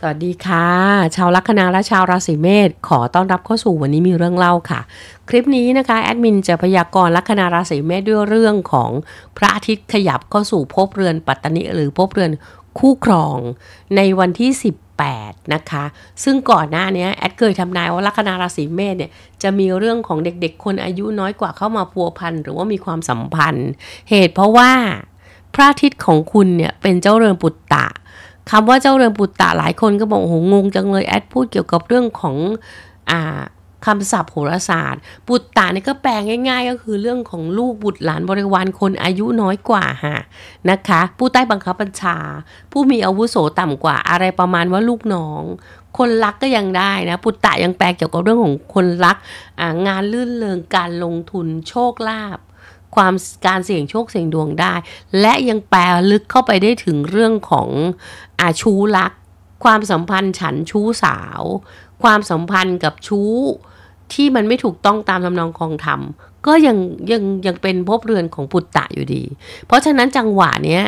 สวัสดีค่ะชาวลัคนาและชาวราศีเมษขอต้อนรับเข้าสู่วันนี้มีเรื่องเล่าค่ะ คลิปนี้นะคะ แอดมินจะพยากรณ์ลัคนาราศีเมษด้วยเรื่องของพระอาทิตย์ขยับเข้าสู่ภพเรือนปัตตนิ หรือภพเรือนคู่ครองในวันที่ 18 นะคะ ซึ่งก่อนหน้านี้แอดเคยทำนายว่าลัคนาราศีเมษเนี่ยจะมีเรื่องของเด็กๆ คนอายุน้อยกว่าเข้ามาพัวพันหรือว่ามีความสัมพันธ์ เหตุเพราะว่าพระอาทิตย์ของคุณเนี่ยเป็นเจ้าเรือนปุตตะคำว่าเจ้าเรือนปุตตะหลายคนก็บอก โอ้โห งงจังเลยแอดพูดเกี่ยวกับเรื่องของอ่าคำศัพท์โหราศาสตร์ ปุตตะนี่ก็แปลง่ายๆ ก็คือเรื่องของลูกบุตรหลานบริวารคนอายุน้อยกว่าฮะนะคะผู้ใต้บังคับบัญชา ผู้มีอาวุโสต่ำกว่า อะไรประมาณว่าลูกน้อง คนรักก็ยังได้นะปุตตะยังแปลเกี่ยวกับเรื่องของคนรักงานลื่นเริงการลงทุนโชคลาภความการเสี่ยงโชคเสี่ยงดวงได้และยังแปลลึกเข้าไปได้ถึงเรื่องของอาชูรักความสัมพันธ์ ฉันชู้สาว ความสัมพันธ์กับชู้ที่มันไม่ถูกต้องตามลำนองคองธรรมก็ยังยังยังเป็นภพเรือนของปุตตะอยู่ดี เพราะฉะนั้นจังหวะเนี้ย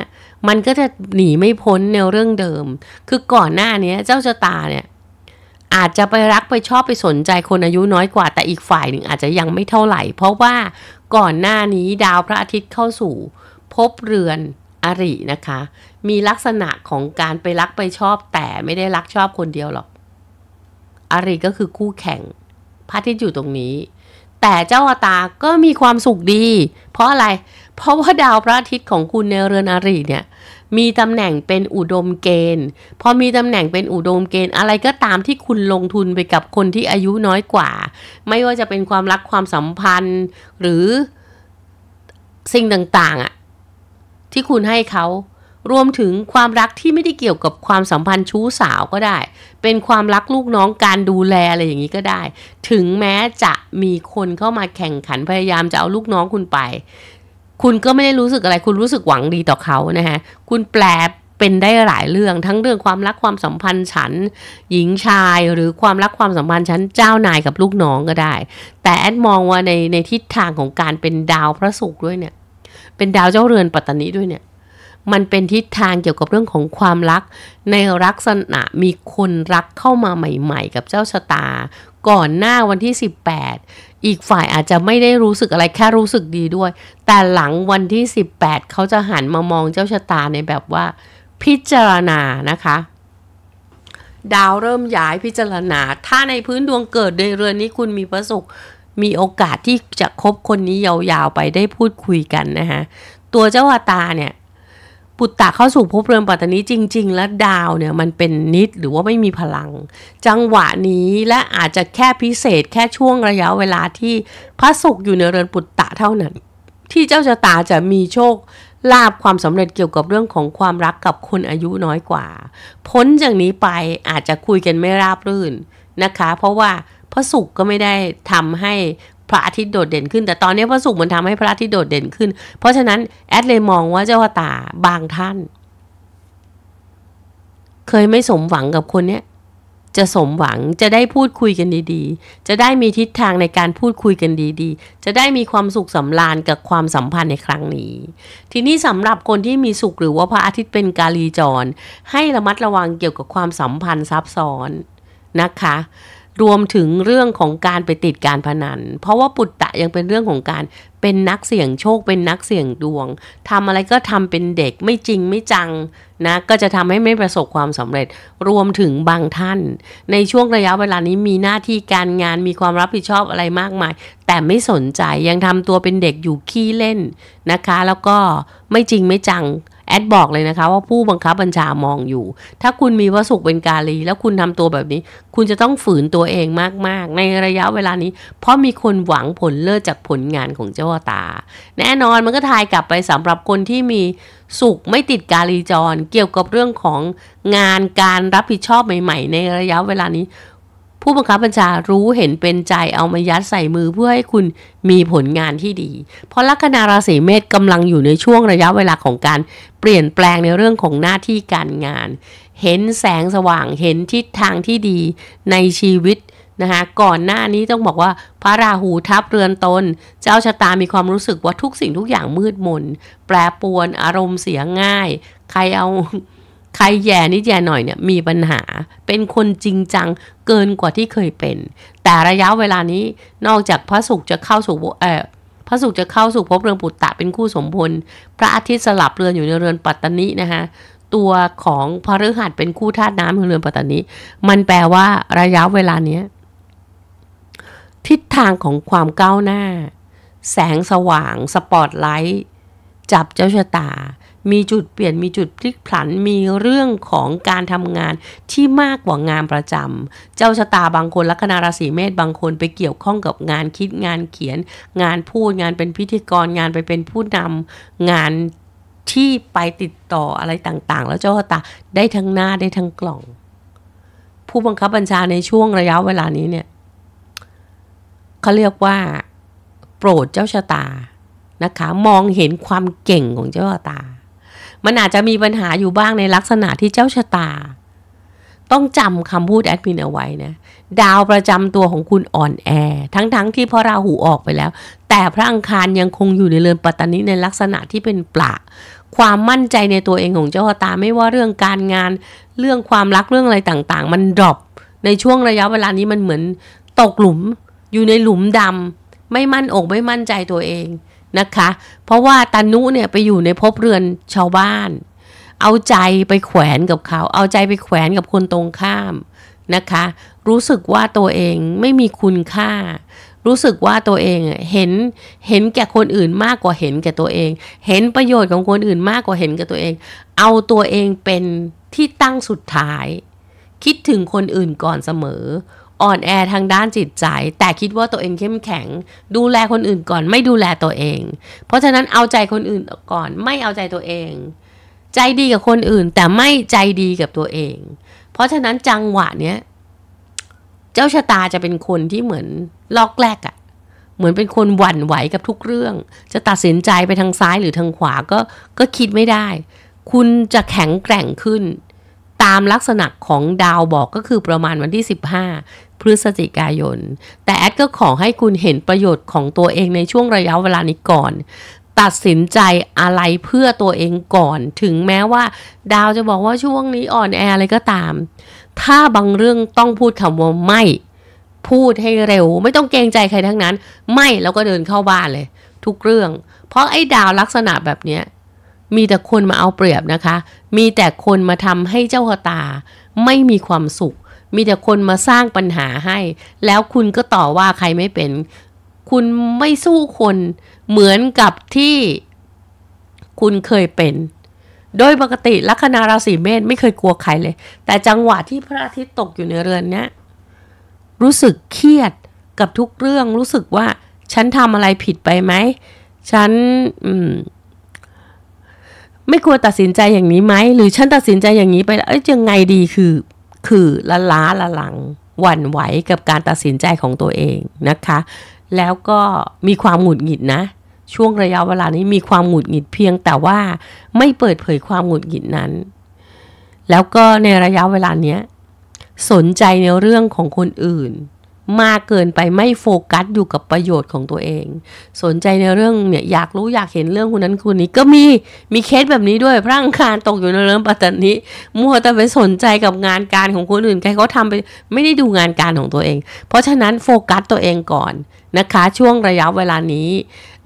มันก็จะหนีไม่พ้นในเรื่องเดิม คือก่อนหน้านี้เจ้าชะตาเนี่ยอาจจะไปรักไปชอบไปสนใจคนอายุน้อยกว่าแต่อีกฝ่ายหนึ่งอาจจะยังไม่เท่าไหร่ เพราะว่าก่อนหน้านี้ดาวพระอาทิตย์เข้าสู่พบเรือนอรินะคะ มีลักษณะของการไปรักไปชอบแต่ไม่ได้รักชอบคนเดียวหรอกอริก็คือคู่แข่งพระอาทิตย์อยู่ตรงนี้ แต่เจ้าอตาก็มีความสุขดีเพราะอะไร เพราะว่าดาวพระอาทิตย์ของคุณในเรือนอริเนี่ยมีตำแหน่งเป็นอุดมเกณฑ์พอมีตำแหน่งเป็นอุดมเกณฑ์ อะไรก็ตามที่คุณลงทุนไปกับคนที่อายุน้อยกว่า ไม่ว่าจะเป็นความรักความสัมพันธ์หรือสิ่งต่างๆอะที่คุณให้เขารวมถึงความรักที่ไม่ได้เกี่ยวกับความสัมพันธ์ชู้สาวก็ได้ เป็นความรักลูกน้องการดูแลอะไรอย่างนี้ก็ได้ ถึงแม้จะมีคนเข้ามาแข่งขันพยายามจะเอาลูกน้องคุณไปคุณก็ไม่ได้รู้สึกอะไร คุณรู้สึกหวังดีต่อเขานะฮะ คุณแปลเป็นได้หลายเรื่องทั้งเรื่องความรักความสัมพันธ์ฉันหญิงชายหรือความรักความสัมพันธ์ฉันเจ้านายกับลูกน้องก็ได้ แต่แอดมองว่าในในทิศทางของการเป็นดาวพระศุกร์ด้วยเนี่ย เป็นดาวเจ้าเรือนปัตตานีด้วยเนี่ย มันเป็นทิศทางเกี่ยวกับเรื่องของความรักในลักษณะมีคนรักเข้ามาใหม่ ๆ กับเจ้าชะตาก่อนหน้าวันที่ 18 อีกฝ่ายอาจจะไม่ได้รู้สึกอะไรแค่รู้สึกดีด้วย แต่หลังวันที่ 18 เขาจะหันมามองเจ้าชะตาในแบบว่า พิจารณานะคะ ดาวเริ่มย้ายพิจารณา ถ้าในพื้นดวงเกิดในเรือนนี้คุณมีประสบมีโอกาสที่จะคบคนนี้ยาวๆไปได้พูดคุยกันนะคะตัวเจ้าอาตาเนี่ยปุตตะเข้าสู่ภพเรือนปัตตานีจริงๆ แล้วดาวเนี่ยมันเป็นนิดหรือว่าไม่มีพลัง จังหวะนี้และอาจจะแค่พิเศษแค่ช่วงระยะเวลาที่พระศุกร์อยู่ในเรือนปุตตะเท่านั้น ที่เจ้าชะตาจะมีโชคลาบความสำเร็จเกี่ยวกับเรื่องของความรักกับคนอายุน้อยกว่าพ้นจากนี้ไปอาจจะคุยกันไม่ราบรื่นนะคะ เพราะว่าพระศุกร์ก็ไม่ได้ทำให้พระอาทิตย์โดดเด่นขึ้น แต่ตอนนี้พระศุกร์มันทำให้พระอาทิตย์โดดเด่นขึ้น เพราะฉะนั้นแอดเลยมองว่าเจ้าตา บางท่าน เคยไม่สมหวังกับคนเนี้ยจะสมหวังจะได้พูดคุยกันดีๆ จะได้มีทิศทางในการพูดคุยกันดีๆจะได้มีความสุขสำราญกับความสัมพันธ์ในครั้งนี้ ทีนี้สำหรับคนที่มีสุขหรือว่าพระอาทิตย์เป็นกาลีจร ให้ระมัดระวังเกี่ยวกับความสัมพันธ์ซับซ้อนนะคะรวมถึงเรื่องของการไปติดการพนัน เพราะว่าปุตตะยังเป็นเรื่องของการเป็นนักเสี่ยงโชคเป็นนักเสี่ยงดวง ทำอะไรก็ทำเป็นเด็กไม่จริงไม่จังนะ ก็จะทำให้ไม่ประสบความสำเร็จรวมถึงบางท่าน ในช่วงระยะเวลานี้มีหน้าที่การงานมีความรับผิดชอบอะไรมากมาย แต่ไม่สนใจยังทำตัวเป็นเด็กอยู่ขี้เล่นนะคะแล้วก็ไม่จริงไม่จังแอดบอกเลยนะคะว่าผู้บังคับบัญชามองอยู่ ถ้าคุณมีพระสุขเป็นกาลี แล้วคุณทำตัวแบบนี้ คุณจะต้องฝืนตัวเองมากๆ ในระยะเวลานี้ เพราะมีคนหวังผลเลิศจากผลงานของเจ้าตา แน่นอนมันก็ทายกลับไปสำหรับคนที่มีสุขไม่ติดกาลีจร เกี่ยวกับเรื่องของงานการรับผิดชอบใหม่ ๆ ในระยะเวลานี้ผู้บังคับบัญชารู้เห็นเป็นใจเอามายัดใส่มือเพื่อให้คุณมีผลงานที่ดี เพราะลัคนาราศีเมษกำลังอยู่ในช่วงระยะเวลาของการเปลี่ยนแปลงในเรื่องของหน้าที่การงาน เห็นแสงสว่างเห็นทิศทางที่ดีในชีวิตนะคะก่อนหน้านี้ต้องบอกว่าพระราหูทับเรือนตนเจ้าชะตามีความรู้สึกว่าทุกสิ่งทุกอย่างมืดมน แปรปวนอารมณ์เสียง่าย ใครเอาใครแย่นิดแย่หน่อยเนี่ยมีปัญหาเป็นคนจริงจังเกินกว่าที่เคยเป็น แต่ระยะเวลานี้นอกจากพระศุกร์จะเข้าสู่เออพระศุกร์จะเข้าสู่ภพเรือนปุตตะ เป็นคู่สมพล พระอาทิตย์สลับเรือนอยู่ในเรือนปัตตนินะคะตัวของพระฤหัสเป็นคู่ธาตุน้ำในเรือนปัตตนิมันแปลว่าระยะเวลาเนี้ยทิศทางของความก้าวหน้า แสงสว่างสปอตไลท์จับเจ้าชะตามีจุดเปลี่ยนมีจุดพลิกผันมีเรื่องของการทำงานที่มากกว่างานประจำเจ้าชะตาบางคนลัคนาราศีเมษบางคนไปเกี่ยวข้องกับงานคิดงานเขียน งานพูด งานเป็นพิธีกรงานไปเป็นผู้นำงานที่ไปติดต่ออะไรต่างๆ แล้วเจ้าชะตา ได้ทั้งหน้าได้ทั้งกล่อง ผู้บังคับบัญชาในช่วงระยะเวลานี้เนี่ยเขาเรียกว่า โปรดเจ้าชะตานะคะมองเห็นความเก่งของเจ้าชะตามันอาจจะมีปัญหาอยู่บ้างในลักษณะที่เจ้าชะตา ต้องจำคำพูดแอดมินเอาไว้นะ ดาวประจำตัวของคุณอ่อนแอ ทั้งๆทที่พระราหูออกไปแล้ว แต่พระอังคารยังคงอยู่ในเรือนปัตตานิในลักษณะที่เป็นปละความมั่นใจในตัวเองของเจ้าชะตา ไม่ว่าเรื่องการงานเรื่องความรักเรื่องอะไรต่าง ๆ มันดรอปในช่วงระยะเวลานี้มันเหมือน ตกหลุมอยู่ในหลุมดำไม่มั่นอกไม่มั่นใจตัวเองนะคะ เพราะว่าตานุเนี่ยไปอยู่ในภพเรือนชาวบ้าน เอาใจไปแขวนกับเขา เอาใจไปแขวนกับคนตรงข้าม นะคะ รู้สึกว่าตัวเองไม่มีคุณค่า รู้สึกว่าตัวเองเห็นเห็นแก่คนอื่นมากกว่าเห็นแก่ตัวเอง เห็นประโยชน์ของคนอื่นมากกว่าเห็นแก่ตัวเอง เอาตัวเองเป็นที่ตั้งสุดท้าย คิดถึงคนอื่นก่อนเสมออ่อนแอทางด้านจิตใจ แต่คิดว่าตัวเองเข้มแข็ง ดูแลคนอื่นก่อนไม่ดูแลตัวเอง เพราะฉะนั้นเอาใจคนอื่นก่อนไม่เอาใจตัวเอง ใจดีกับคนอื่นแต่ไม่ใจดีกับตัวเอง เพราะฉะนั้นจังหวะเนี้ยเจ้าชะตาจะเป็นคนที่เหมือนลอกแรกอะเหมือนเป็นคนหวั่นไหวกับทุกเรื่อง จะตัดสินใจไปทางซ้ายหรือทางขวาก็ก็คิดไม่ได้ คุณจะแข็งแกร่งขึ้น ตามลักษณะของดาวบอกก็คือประมาณวันที่15พฤศจิกายน แต่แอดก็ขอให้คุณเห็นประโยชน์ของตัวเองในช่วงระยะเวลานี้ก่อน ตัดสินใจอะไรเพื่อตัวเองก่อน ถึงแม้ว่า ดาวจะบอกว่าช่วงนี้อ่อนแออะไรก็ตาม ถ้าบางเรื่องต้องพูดคำว่าไม่ พูดให้เร็ว ไม่ต้องเกรงใจใครทั้งนั้น ไม่แล้วก็เดินเข้าบ้านเลย ทุกเรื่อง เพราะไอ้ดาวลักษณะแบบนี้มีแต่คนมาเอาเปรียบนะคะ มีแต่คนมาทำให้เจ้าตาไม่มีความสุขมีแต่คนมาสร้างปัญหาให้ แล้วคุณก็ต่อว่าใครไม่เป็น คุณไม่สู้คนเหมือนกับที่ คุณเคยเป็น โดยปกติลัคนาราศีเมษไม่เคยกลัวใครเลย แต่จังหวะที่พระอาทิตย์ตกอยู่ในเรือน เนี้ยรู้สึกเครียดกับทุกเรื่อง รู้สึกว่า ฉันทำอะไรผิดไปไหม ฉันมไม่ควรตัดสินใจอย่างนี้ไหม หรือฉันตัดสินใจอย่างนี้ไปแล้วยังไงดีคือคือละล้าละหลังหวั่นไหวกับการตัดสินใจของตัวเองนะคะ แล้วก็มีความหงุดหงิดนะ ช่วงระยะเวลานี้มีความหงุดหงิดเพียงแต่ว่าไม่เปิดเผยความหงุดหงิดนั้น แล้วก็ในระยะเวลาเนี้ย สนใจในเรื่องของคนอื่นมากเกินไปไม่โฟกัสอยู่กับประโยชน์ของตัวเอง สนใจในเรื่องเนี่ยอยากรู้อยากเห็นเรื่องคนนั้นคนนี้ก็มีมีเคสแบบนี้ด้วย พระอังคารตกอยู่ในเรื่องปับันนี้ มัวแต่ไปสนใจกับงานการของคนอื่น ใครเขาทำไปไม่ได้ดูงานการของตัวเอง เพราะฉะนั้นโฟกัสตัวเองก่อนนะคะช่วงระยะเวลานี้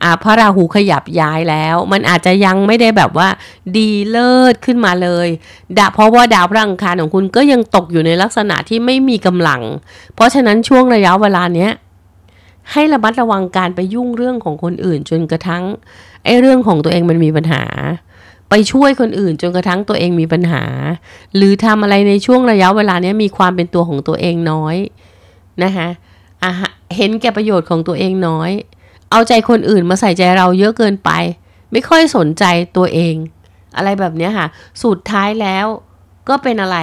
อ่าพระราหูขยับย้ายแล้ว มันอาจจะยังไม่ได้แบบว่า ดีเลิศขึ้นมาเลยดะเพราะว่าดาวพระอังคารของคุณก็ยังตกอยู่ในลักษณะที่ไม่มีกำลัง เพราะฉะนั้นช่วงระยะเวลาเนี้ย ให้ระมัดระวังการไปยุ่งเรื่องของคนอื่นจนกระทั่งไอ้เรื่องของตัวเองมันมีปัญหา ไปช่วยคนอื่นจนกระทั่งตัวเองมีปัญหา หรือทำอะไรในช่วงระยะเวลานี้มีความเป็นตัวของตัวเองน้อยนะคะเห็นแก่ประโยชน์ของตัวเองน้อยเอาใจคนอื่นมาใส่ใจเราเยอะเกินไป ไม่ค่อยสนใจตัวเอง อะไรแบบนี้ค่ะสุดท้ายแล้วก็เป็นอะไร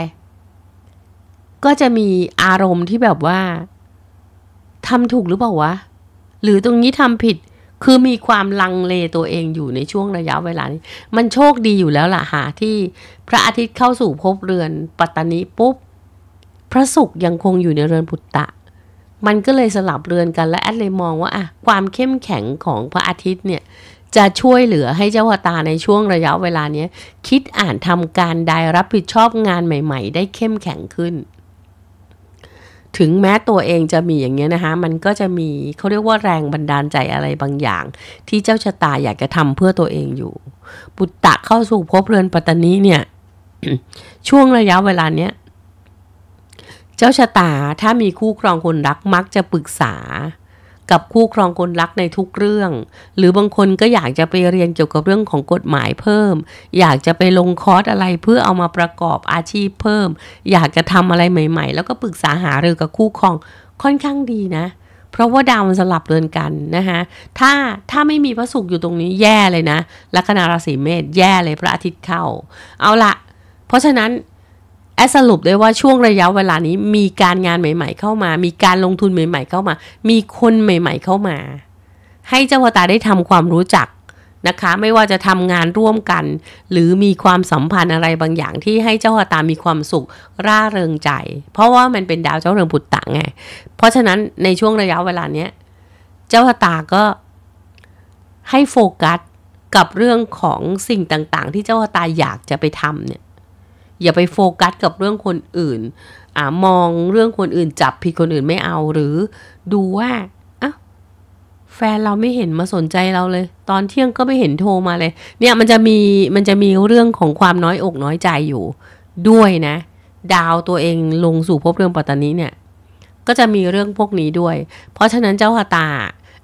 ก็จะมีอารมณ์ที่แบบว่าทำถูกหรือเปล่าวะ หรือตรงนี้ทำผิดคือมีความลังเลตัวเองอยู่ในช่วงระยะเวลานี้ มันโชคดีอยู่แล้วล่ะหาที่พระอาทิตย์เข้าสู่ภพเรือนปัตตานีปุ๊บพระศุกร์ยังคงอยู่ในเรือนปุตตะมันก็เลยสลับเรือนกันและแอดเลยมองว่าอะความเข้มแข็งของพระอาทิตย์เนี่ย จะช่วยเหลือให้เจ้าวตาในช่วงระยะเวลานี้ คิดอ่านทำการใดรับผิดชอบงานใหม่ๆ ได้เข้มแข็งขึ้น ถึงแม้ตัวเองจะมีอย่างเงี้ยนะคะมันก็จะมีเขาเรียกว่าแรงบันดาลใจอะไรบางอย่าง ที่เจ้าชะตาอยากจะทำเพื่อตัวเองอยู่บุตตะเข้าสู่ภพเรือนปัตตานีเนี่ยช่วงระยะเวลาเนี้ยเจ้าชะตาถ้ามีคู่ครองคนรักมักจะปรึกษา กับคู่ครองคนรักในทุกเรื่อง หรือบางคนก็อยากจะไปเรียนเกี่ยวกับเรื่องของกฎหมายเพิ่ม อยากจะไปลงคอร์สอะไรเพื่อเอามาประกอบอาชีพเพิ่ม อยากจะทำอะไรใหม่ๆ แล้วก็ปรึกษาหารือกับคู่ครองค่อนข้างดีนะ เพราะว่าดาวมันสลับเรือนกันนะคะถ้าถ้าไม่มีพระศุกร์อยู่ตรงนี้แย่เลยนะลัคนาราศีเมษแย่เลยพระอาทิตย์เข้า เอาละเพราะฉะนั้นแอสรุปได้ว่าช่วงระยะเวลานี้มีการงานใหม่ ๆเข้ามา มีการลงทุนใหม่ ๆเข้ามา มีคนใหม่ๆ เข้ามา ให้เจ้าพตาได้ทำความรู้จัก นะคะ ไม่ว่าจะทำงานร่วมกันหรือมีความสัมพันธ์อะไรบางอย่างที่ให้เจ้าตามีความสุขร่าเริงใจ เพราะว่ามันเป็นดาวเจ้าเรืองผุดตังไงเพราะฉะนั้นในช่วงระยะเวลาเนี้ยเจ้าตาก็ให้โฟกัสกับเรื่องของสิ่งต่าง ๆ ที่เจ้าตาอยากจะไปทำเนี่ยอย่าไปโฟกัสกับเรื่องคนอื่นอ่ามองเรื่องคนอื่นจับผิดคนอื่นไม่เอาหรือ ดูว่าแฟน เราไม่เห็นมาสนใจเราเลย ตอนเที่ยงก็ไม่เห็นโทรมาเลย เนี่ยมันจะมีมันจะมีเรื่องของความน้อยอกน้อยใจอยู่ ด้วยนะ ดาวตัวเองลงสู่พบเรื่องปัตตานีเนี่ย ก็จะมีเรื่องพวกนี้ด้วย เพราะฉะนั้นเจ้าหตา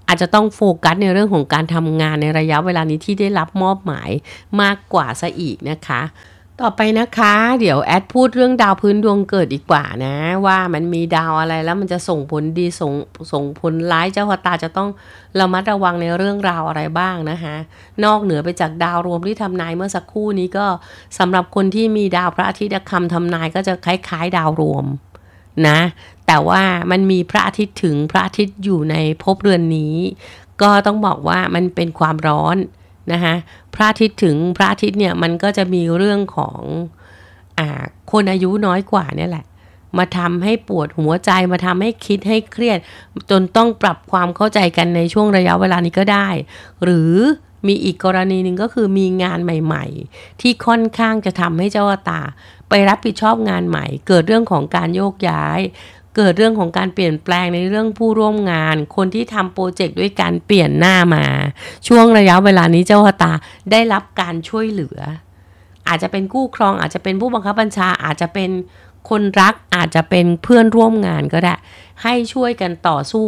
อาจจะต้องโฟกัสในเรื่องของการทำงานในระยะเวลานี้ที่ได้รับมอบหมายมากกว่าซะอีกนะคะต่อไปนะคะเดี๋ยวแอดพูดเรื่องดาวพื้นดวงเกิดอีกกว่านะว่ามันมีดาวอะไรแล้วมันจะส่งผลดีส่งส่งผลร้ายเจ้าชะตาจะต้องระมัดระวังในเรื่องราวอะไรบ้างนะคะนอกเหนือไปจากดาวรวมที่ทำนายเมื่อสักครู่นี้ก็สำหรับคนที่มีดาวพระอาทิตย์คำทำนายก็จะคล้ายๆ ดาวรวมนะแต่ว่ามันมีพระอาทิตย์ถึงพระอาทิตย์อยู่ในภพเรือนนี้ ก็ต้องบอกว่ามันเป็นความร้อนนะคะพระอาทิตย์ถึงพระอาทิตย์เนี่ยมันก็จะมีเรื่องของอ่าคนอายุน้อยกว่าเนี่ยแหละ มาทำให้ปวดหัวใจ มาทำให้คิดให้เครียด จนต้องปรับความเข้าใจกันในช่วงระยะเวลานี้ก็ได้ หรือมีอีกกรณีหนึ่งก็คือมีงานใหม่ๆ ที่ค่อนข้างจะทำให้เจ้าตา ไปรับผิดชอบงานใหม่ เกิดเรื่องของการโยกย้ายเกิดเรื่องของการเปลี่ยนแปลงในเรื่องผู้ร่วมงาน คนที่ทำโปรเจกต์ด้วยการเปลี่ยนหน้ามา ช่วงระยะเวลานี้เจ้าชะตาได้รับการช่วยเหลือ อาจจะเป็นกู้ครองอาจจะเป็นผู้บังคับบัญชา อาจจะเป็นคนรักอาจจะเป็นเพื่อนร่วมงานก็ได้ ให้ช่วยกันต่อสู้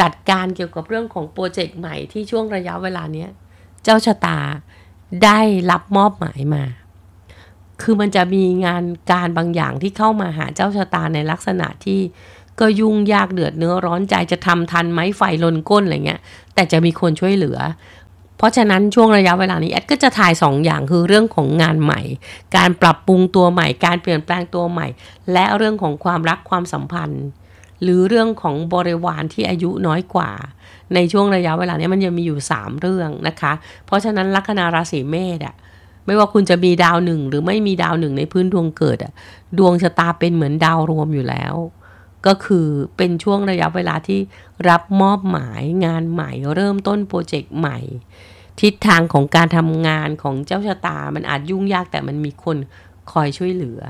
จัดการเกี่ยวกับเรื่องของโปรเจกต์ใหม่ที่ช่วงระยะเวลานี้เจ้าชะตาได้รับมอบหมายมาคือมันจะมีงานการบางอย่างที่เข้ามาหาเจ้าชะตาในลักษณะที่ ก็ยุ่งยากเดือดเนื้อร้อนใจจะทำทันไหมไฟลนก้นอะไรเงี้ย แต่จะมีคนช่วยเหลือ เพราะฉะนั้นช่วงระยะเวลานี้แอดก็จะถ่าย2ออย่างคือเรื่องของงานใหม่ การปรับปรุงตัวใหม่ การเปลี่ยนแปลงตัวใหม่ และเรื่องของความรักความสัมพันธ์ หรือเรื่องของบริวารที่อายุน้อยกว่า ในช่วงระยะเวลานี้มันจะมีอยู่ 3 เรื่องนะคะเพราะฉะนั้นลัคนาราศีเมษอะไม่ว่าคุณจะมีดาวหนึ่งหรือไม่มีดาวหนึ่งในพื้นดวงเกิดอะดวงชะตาเป็นเหมือนดาวรวมอยู่แล้ว ก็คือเป็นช่วงระยะเวลาที่รับมอบหมายงานใหม่เริ่มต้นโปรเจกต์ใหม่ ทิศทางของการทำงานของเจ้าชะตามันอาจยุ่งยากแต่มันมีคนคอยช่วยเหลือ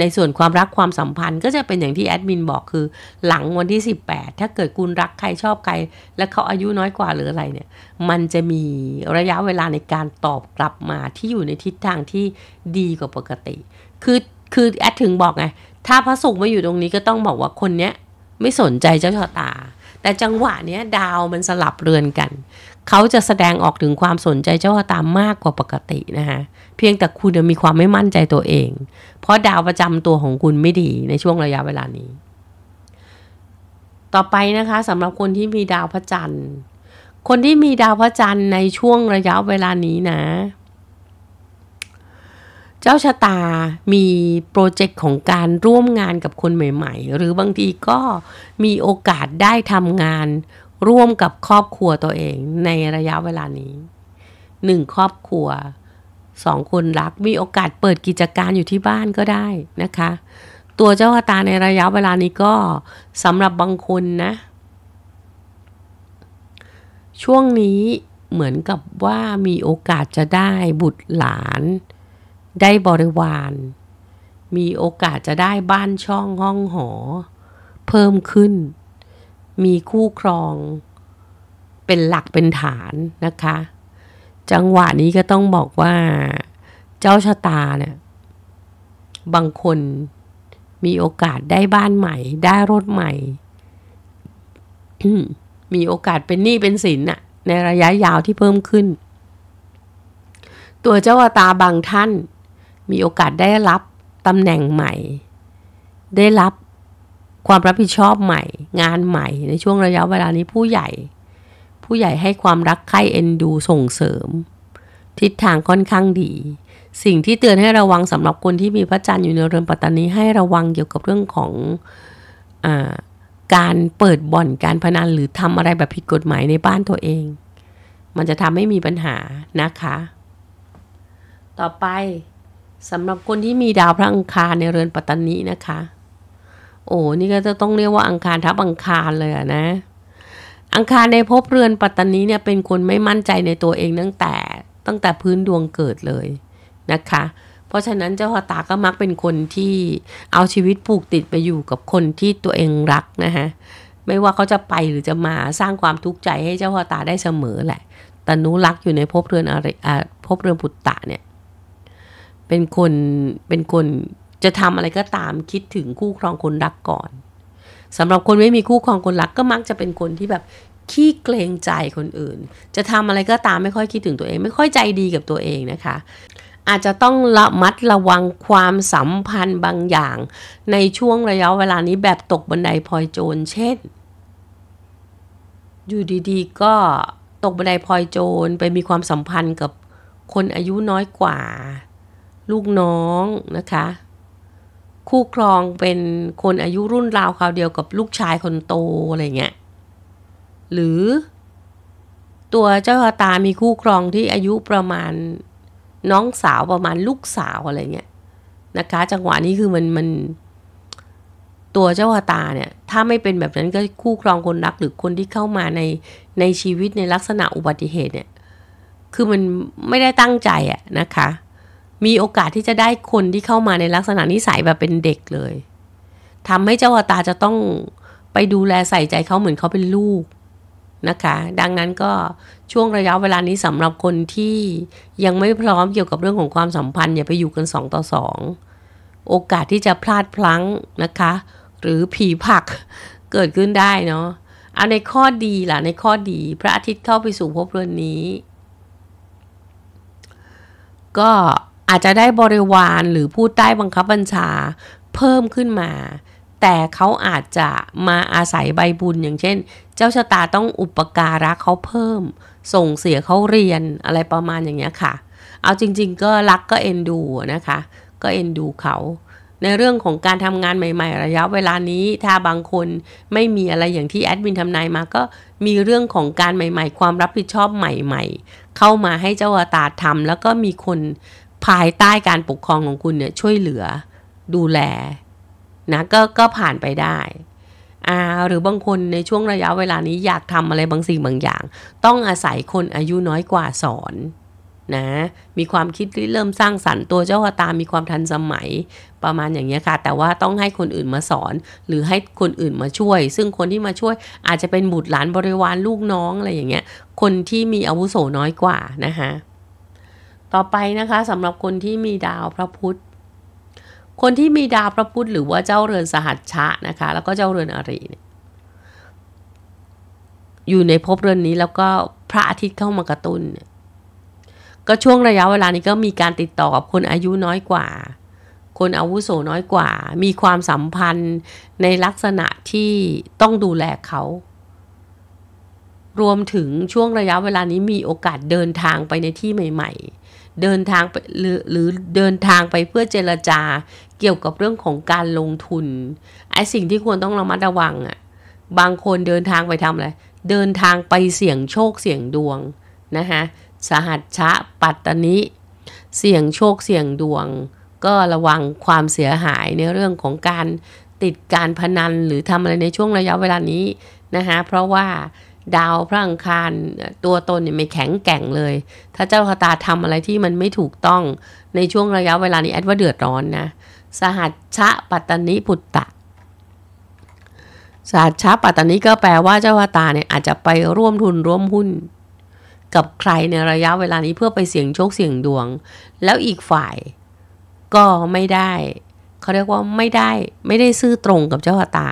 ในส่วนความรักความสัมพันธ์ก็จะเป็นอย่างที่แอดมินบอกคือหลังวันที่ 18 ถ้าเกิดคุณรักใครชอบใคร และเขาอายุน้อยกว่าหรืออะไรเนี่ยมันจะมีระยะเวลาในการตอบกลับมาที่อยู่ในทิศทางที่ดีกว่าปกติ คือคือแอดถึงบอกไงถ้าพระศุกร์มาอยู่ตรงนี้ก็ต้องบอกว่าคนเนี้ยไม่สนใจเจ้าชะตา แต่จังหวะเนี้ยดาวมันสลับเรือนกันเขาจะแสดงออกถึงความสนใจเจ้าชะตามากกว่าปกตินะคะเพียงแต่คุณมีความไม่มั่นใจตัวเอง เพราะดาวประจำตัวของคุณไม่ดีในช่วงระยะเวลานี้ ต่อไปนะคะสำหรับคนที่มีดาวพระจันทร์ คนที่มีดาวพระจันทร์ในช่วงระยะเวลานี้นะ เจ้าชะตามีโปรเจกต์ของการร่วมงานกับคนใหม่ๆ หรือบางทีก็มีโอกาสได้ทำงานร่วมกับครอบครัวตัวเองในระยะเวลานี้หนึ่งครอบครัวสองคนรัก มีโอกาสเปิดกิจการอยู่ที่บ้านก็ได้นะคะ ตัวเจ้าชะตาในระยะเวลานี้ก็สำหรับบางคนนะ ช่วงนี้เหมือนกับว่ามีโอกาสจะได้บุตรหลานได้บริวาร มีโอกาสจะได้บ้านช่องห้องหอเพิ่มขึ้น มีคู่ครองเป็นหลักเป็นฐานนะคะจังหวะนี้ก็ต้องบอกว่า เจ้าชะตาเนี่ยบางคนมีโอกาสได้บ้านใหม่ ได้รถใหม่มีโอกาสเป็นหนี้เป็นสินน่ะ ในระยะยาวที่เพิ่มขึ้น ตัวเจ้าตาบางท่าน มีโอกาสได้รับตำแหน่งใหม่ ได้รับความรับผิดชอบใหม่ งานใหม่ในช่วงระยะเวลานี้ผู้ใหญ่ผู้ใหญ่ให้ความรักใคร่เอ็นดูส่งเสริม ทิศทางค่อนข้างดี สิ่งที่เตือนให้ระวังสำหรับคนที่มีพระจันทร์อยู่ในเรือนปัตตานีให้ระวังเกี่ยวกับเรื่องของอการเปิดบ่อนการพนันหรือทำอะไรแบบผิดกฎหมายในบ้านตัวเอง มันจะทำให้มีปัญหานะคะ ต่อไปสำหรับคนที่มีดาวพระอังคารในเรือนปัตตานีนะคะ โอ้นี่ก็จะต้องเรียกว่าอังคารทับอังคารเลยนะอังคารในภพเรือนปัตตานีเนี่ยเป็นคนไม่มั่นใจในตัวเองตั้งแต่ตั้งแต่พื้นดวงเกิดเลยนะคะเพราะฉะนั้นเจ้าพตาก็มักเป็นคนที่เอาชีวิตผูกติดไปอยู่กับคนที่ตัวเองรักนะคะไม่ว่าเขาจะไปหรือจะมาสร้างความทุกข์ใจให้เจ้าพตาได้เสมอแหละตนุรักอยู่ในภพเรือนอะไรภพเรือนปุตตะเนี่ยเป็นคนเป็นคนจะทำอะไรก็ตามคิดถึงคู่ครองคนรักก่อนสำหรับคนไม่มีคู่ครองคนรักก็มักจะเป็นคนที่แบบขี้เกรงใจคนอื่น จะทำอะไรก็ตามไม่ค่อยคิดถึงตัวเอง ไม่ค่อยใจดีกับตัวเองนะคะ อาจจะต้องระมัดระวังความสัมพันธ์บางอย่าง ในช่วงระยะเวลานี้แบบตกบันไดพลอยโจรเช่นอยู่ดีๆ ก็ตกบันไดพลอยโจรไปมีความสัมพันธ์กับคนอายุน้อยกว่า ลูกน้องนะคะคู่ครองเป็นคนอายุรุ่นราวคราวเดียวกับลูกชายคนโตอะไรเงี้ย หรือ ตัวเจ้าชะตามีคู่ครองที่อายุประมาณน้องสาวประมาณลูกสาวอะไรเงี้ยนะคะจังหวะนี้คือมันมันตัวเจ้าชะตาเนี่ยถ้าไม่เป็นแบบนั้นก็คู่ครองคนรักหรือคนที่เข้ามาในในชีวิตในลักษณะอุบัติเหตุเนี่ยคือมันไม่ได้ตั้งใจอะนะคะมีโอกาสที่จะได้คนที่เข้ามาในลักษณะนิสัยแบบเป็นเด็กเลย ทำให้เจ้าวตาจะต้องไปดูแลใส่ใจเขาเหมือนเขาเป็นลูกนะคะ ดังนั้นก็ช่วงระยะเวลานี้สำหรับคนที่ยังไม่พร้อมเกี่ยวกับเรื่องของความสัมพันธ์อย่าไปอยู่กัน 2 ต่อ 2 โอกาสที่จะพลาดพลั้งนะคะ หรือผีผักเกิดขึ้นได้เนาะอันในข้อดีล่ะในข้อดีพระอาทิตย์เข้าไปสู่ภพเรือนนี้ ก็อาจจะได้บริวารหรือผู้ใต้บังคับบัญชาเพิ่มขึ้นมา แต่เขาอาจจะมาอาศัยใบบุญอย่างเช่น เจ้าชะตาต้องอุปการะเขาเพิ่มส่งเสียเขาเรียนอะไรประมาณอย่างเงี้ยค่ะ เอาจริงๆ ก็รักก็เอ็นดูนะคะ ก็เอ็นดูเขา ในเรื่องของการทำงานใหม่ ๆ ระยะเวลานี้ถ้าบางคนไม่มีอะไรอย่างที่แอดมินทำนายมาก็มีเรื่องของการใหม่ๆ ความรับผิดชอบใหม่ ๆ เข้ามาให้เจ้าตาทำแล้วก็มีคนภายใต้การปกครองของคุณเนี่ยช่วยเหลือดูแลนะก็ก็ผ่านไปได้ หรือบางคนในช่วงระยะเวลานี้อยากทำอะไรบางสิ่งบางอย่าง ต้องอาศัยคนอายุน้อยกว่าสอนนะ มีความคิดที่เริ่มสร้างสรรค์ตัวเจ้าตามีความทันสมัย ประมาณอย่างนี้ค่ะแต่ว่าต้องให้คนอื่นมาสอน หรือให้คนอื่นมาช่วย ซึ่งคนที่มาช่วยอาจจะเป็นบุตรหลานบริวารลูกน้องอะไรอย่างเงี้ย คนที่มีอาวุโสน้อยกว่านะคะต่อไปนะคะสำหรับคนที่มีดาวพระพุธคนที่มีดาวพระพุธหรือว่าเจ้าเรือนสหัสชะนะคะแล้วก็เจ้าเรือนอริเนี่ยอยู่ในภพเรือนนี้แล้วก็พระอาทิตย์เข้ามากระตุน้นก็ช่วงระยะเวลานี้ก็มีการติดต่อกับคนอายุน้อยกว่า คนอาวุโสน้อยกว่า มีความสัมพันธ์ในลักษณะที่ต้องดูแลเขา รวมถึงช่วงระยะเวลานี้มีโอกาสเดินทางไปในที่ใหม่ ๆเดินทางไปหรือหรือเดินทางไปเพื่อเจรจาเกี่ยวกับเรื่องของการลงทุนไอ้สิ่งที่ควรต้องระมัดระวังอะ่ะบางคนเดินทางไปทำอะไร เดินทางไปเสี่ยงโชคเสี่ยงดวงนะคะสหัสชะปัตตนิเสี่ยงโชคเสี่ยงดวง ก็ระวังความเสียหายในเรื่องของการติดการพนันหรือทำอะไรในช่วงระยะเวลานี้นะคะเพราะว่าดาวพระอังคารตัวตนเนี่ยไม่แข็งแกร่งเลย ถ้าเจ้าคาตาทำอะไรที่มันไม่ถูกต้องในช่วงระยะเวลานี้แอดว่าเดือดร้อนนะสหัสชะปัตตนิพุตตะ สหัสชะปัตตนิก็แปลว่าเจ้าคาตาเนี่ยอาจจะไปร่วมทุนร่วมหุ้น กับใครในระยะเวลานี้เพื่อไปเสี่ยงโชคเสี่ยงดวง แล้วอีกฝ่ายก็ไม่ได้เขาเรียกว่าไม่ได้ไม่ได้ซื้อตรงกับเจ้าชะตา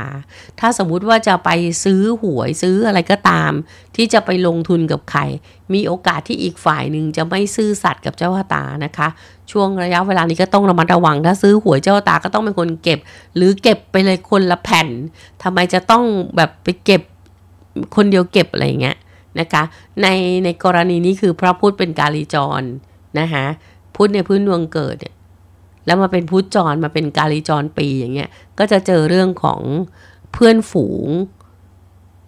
ถ้าสมมุติว่าจะไปซื้อหวยซื้ออะไรก็ตาม ที่จะไปลงทุนกับใคร มีโอกาสที่อีกฝ่ายหนึ่งจะไม่ซื่อสัตย์กับเจ้าชะตานะคะช่วงระยะเวลานี้ก็ต้องระมัดระวัง ถ้าซื้อหวยเจ้าชะตาก็ต้องเป็นคนเก็บ หรือเก็บไปเลยคนละแผ่นทำไมจะต้องแบบไปเก็บคนเดียวเก็บอะไรเงี้ยนะคะในในกรณีนี้คือพระพุทธเป็นกาลีจรนะคะพุทธในพื้นดวงเกิดเนี่ยแล้วมาเป็นพุทธจรมาเป็นกาลิจรปีอย่างเงี้ยก็จะเจอเรื่องของเพื่อนฝูง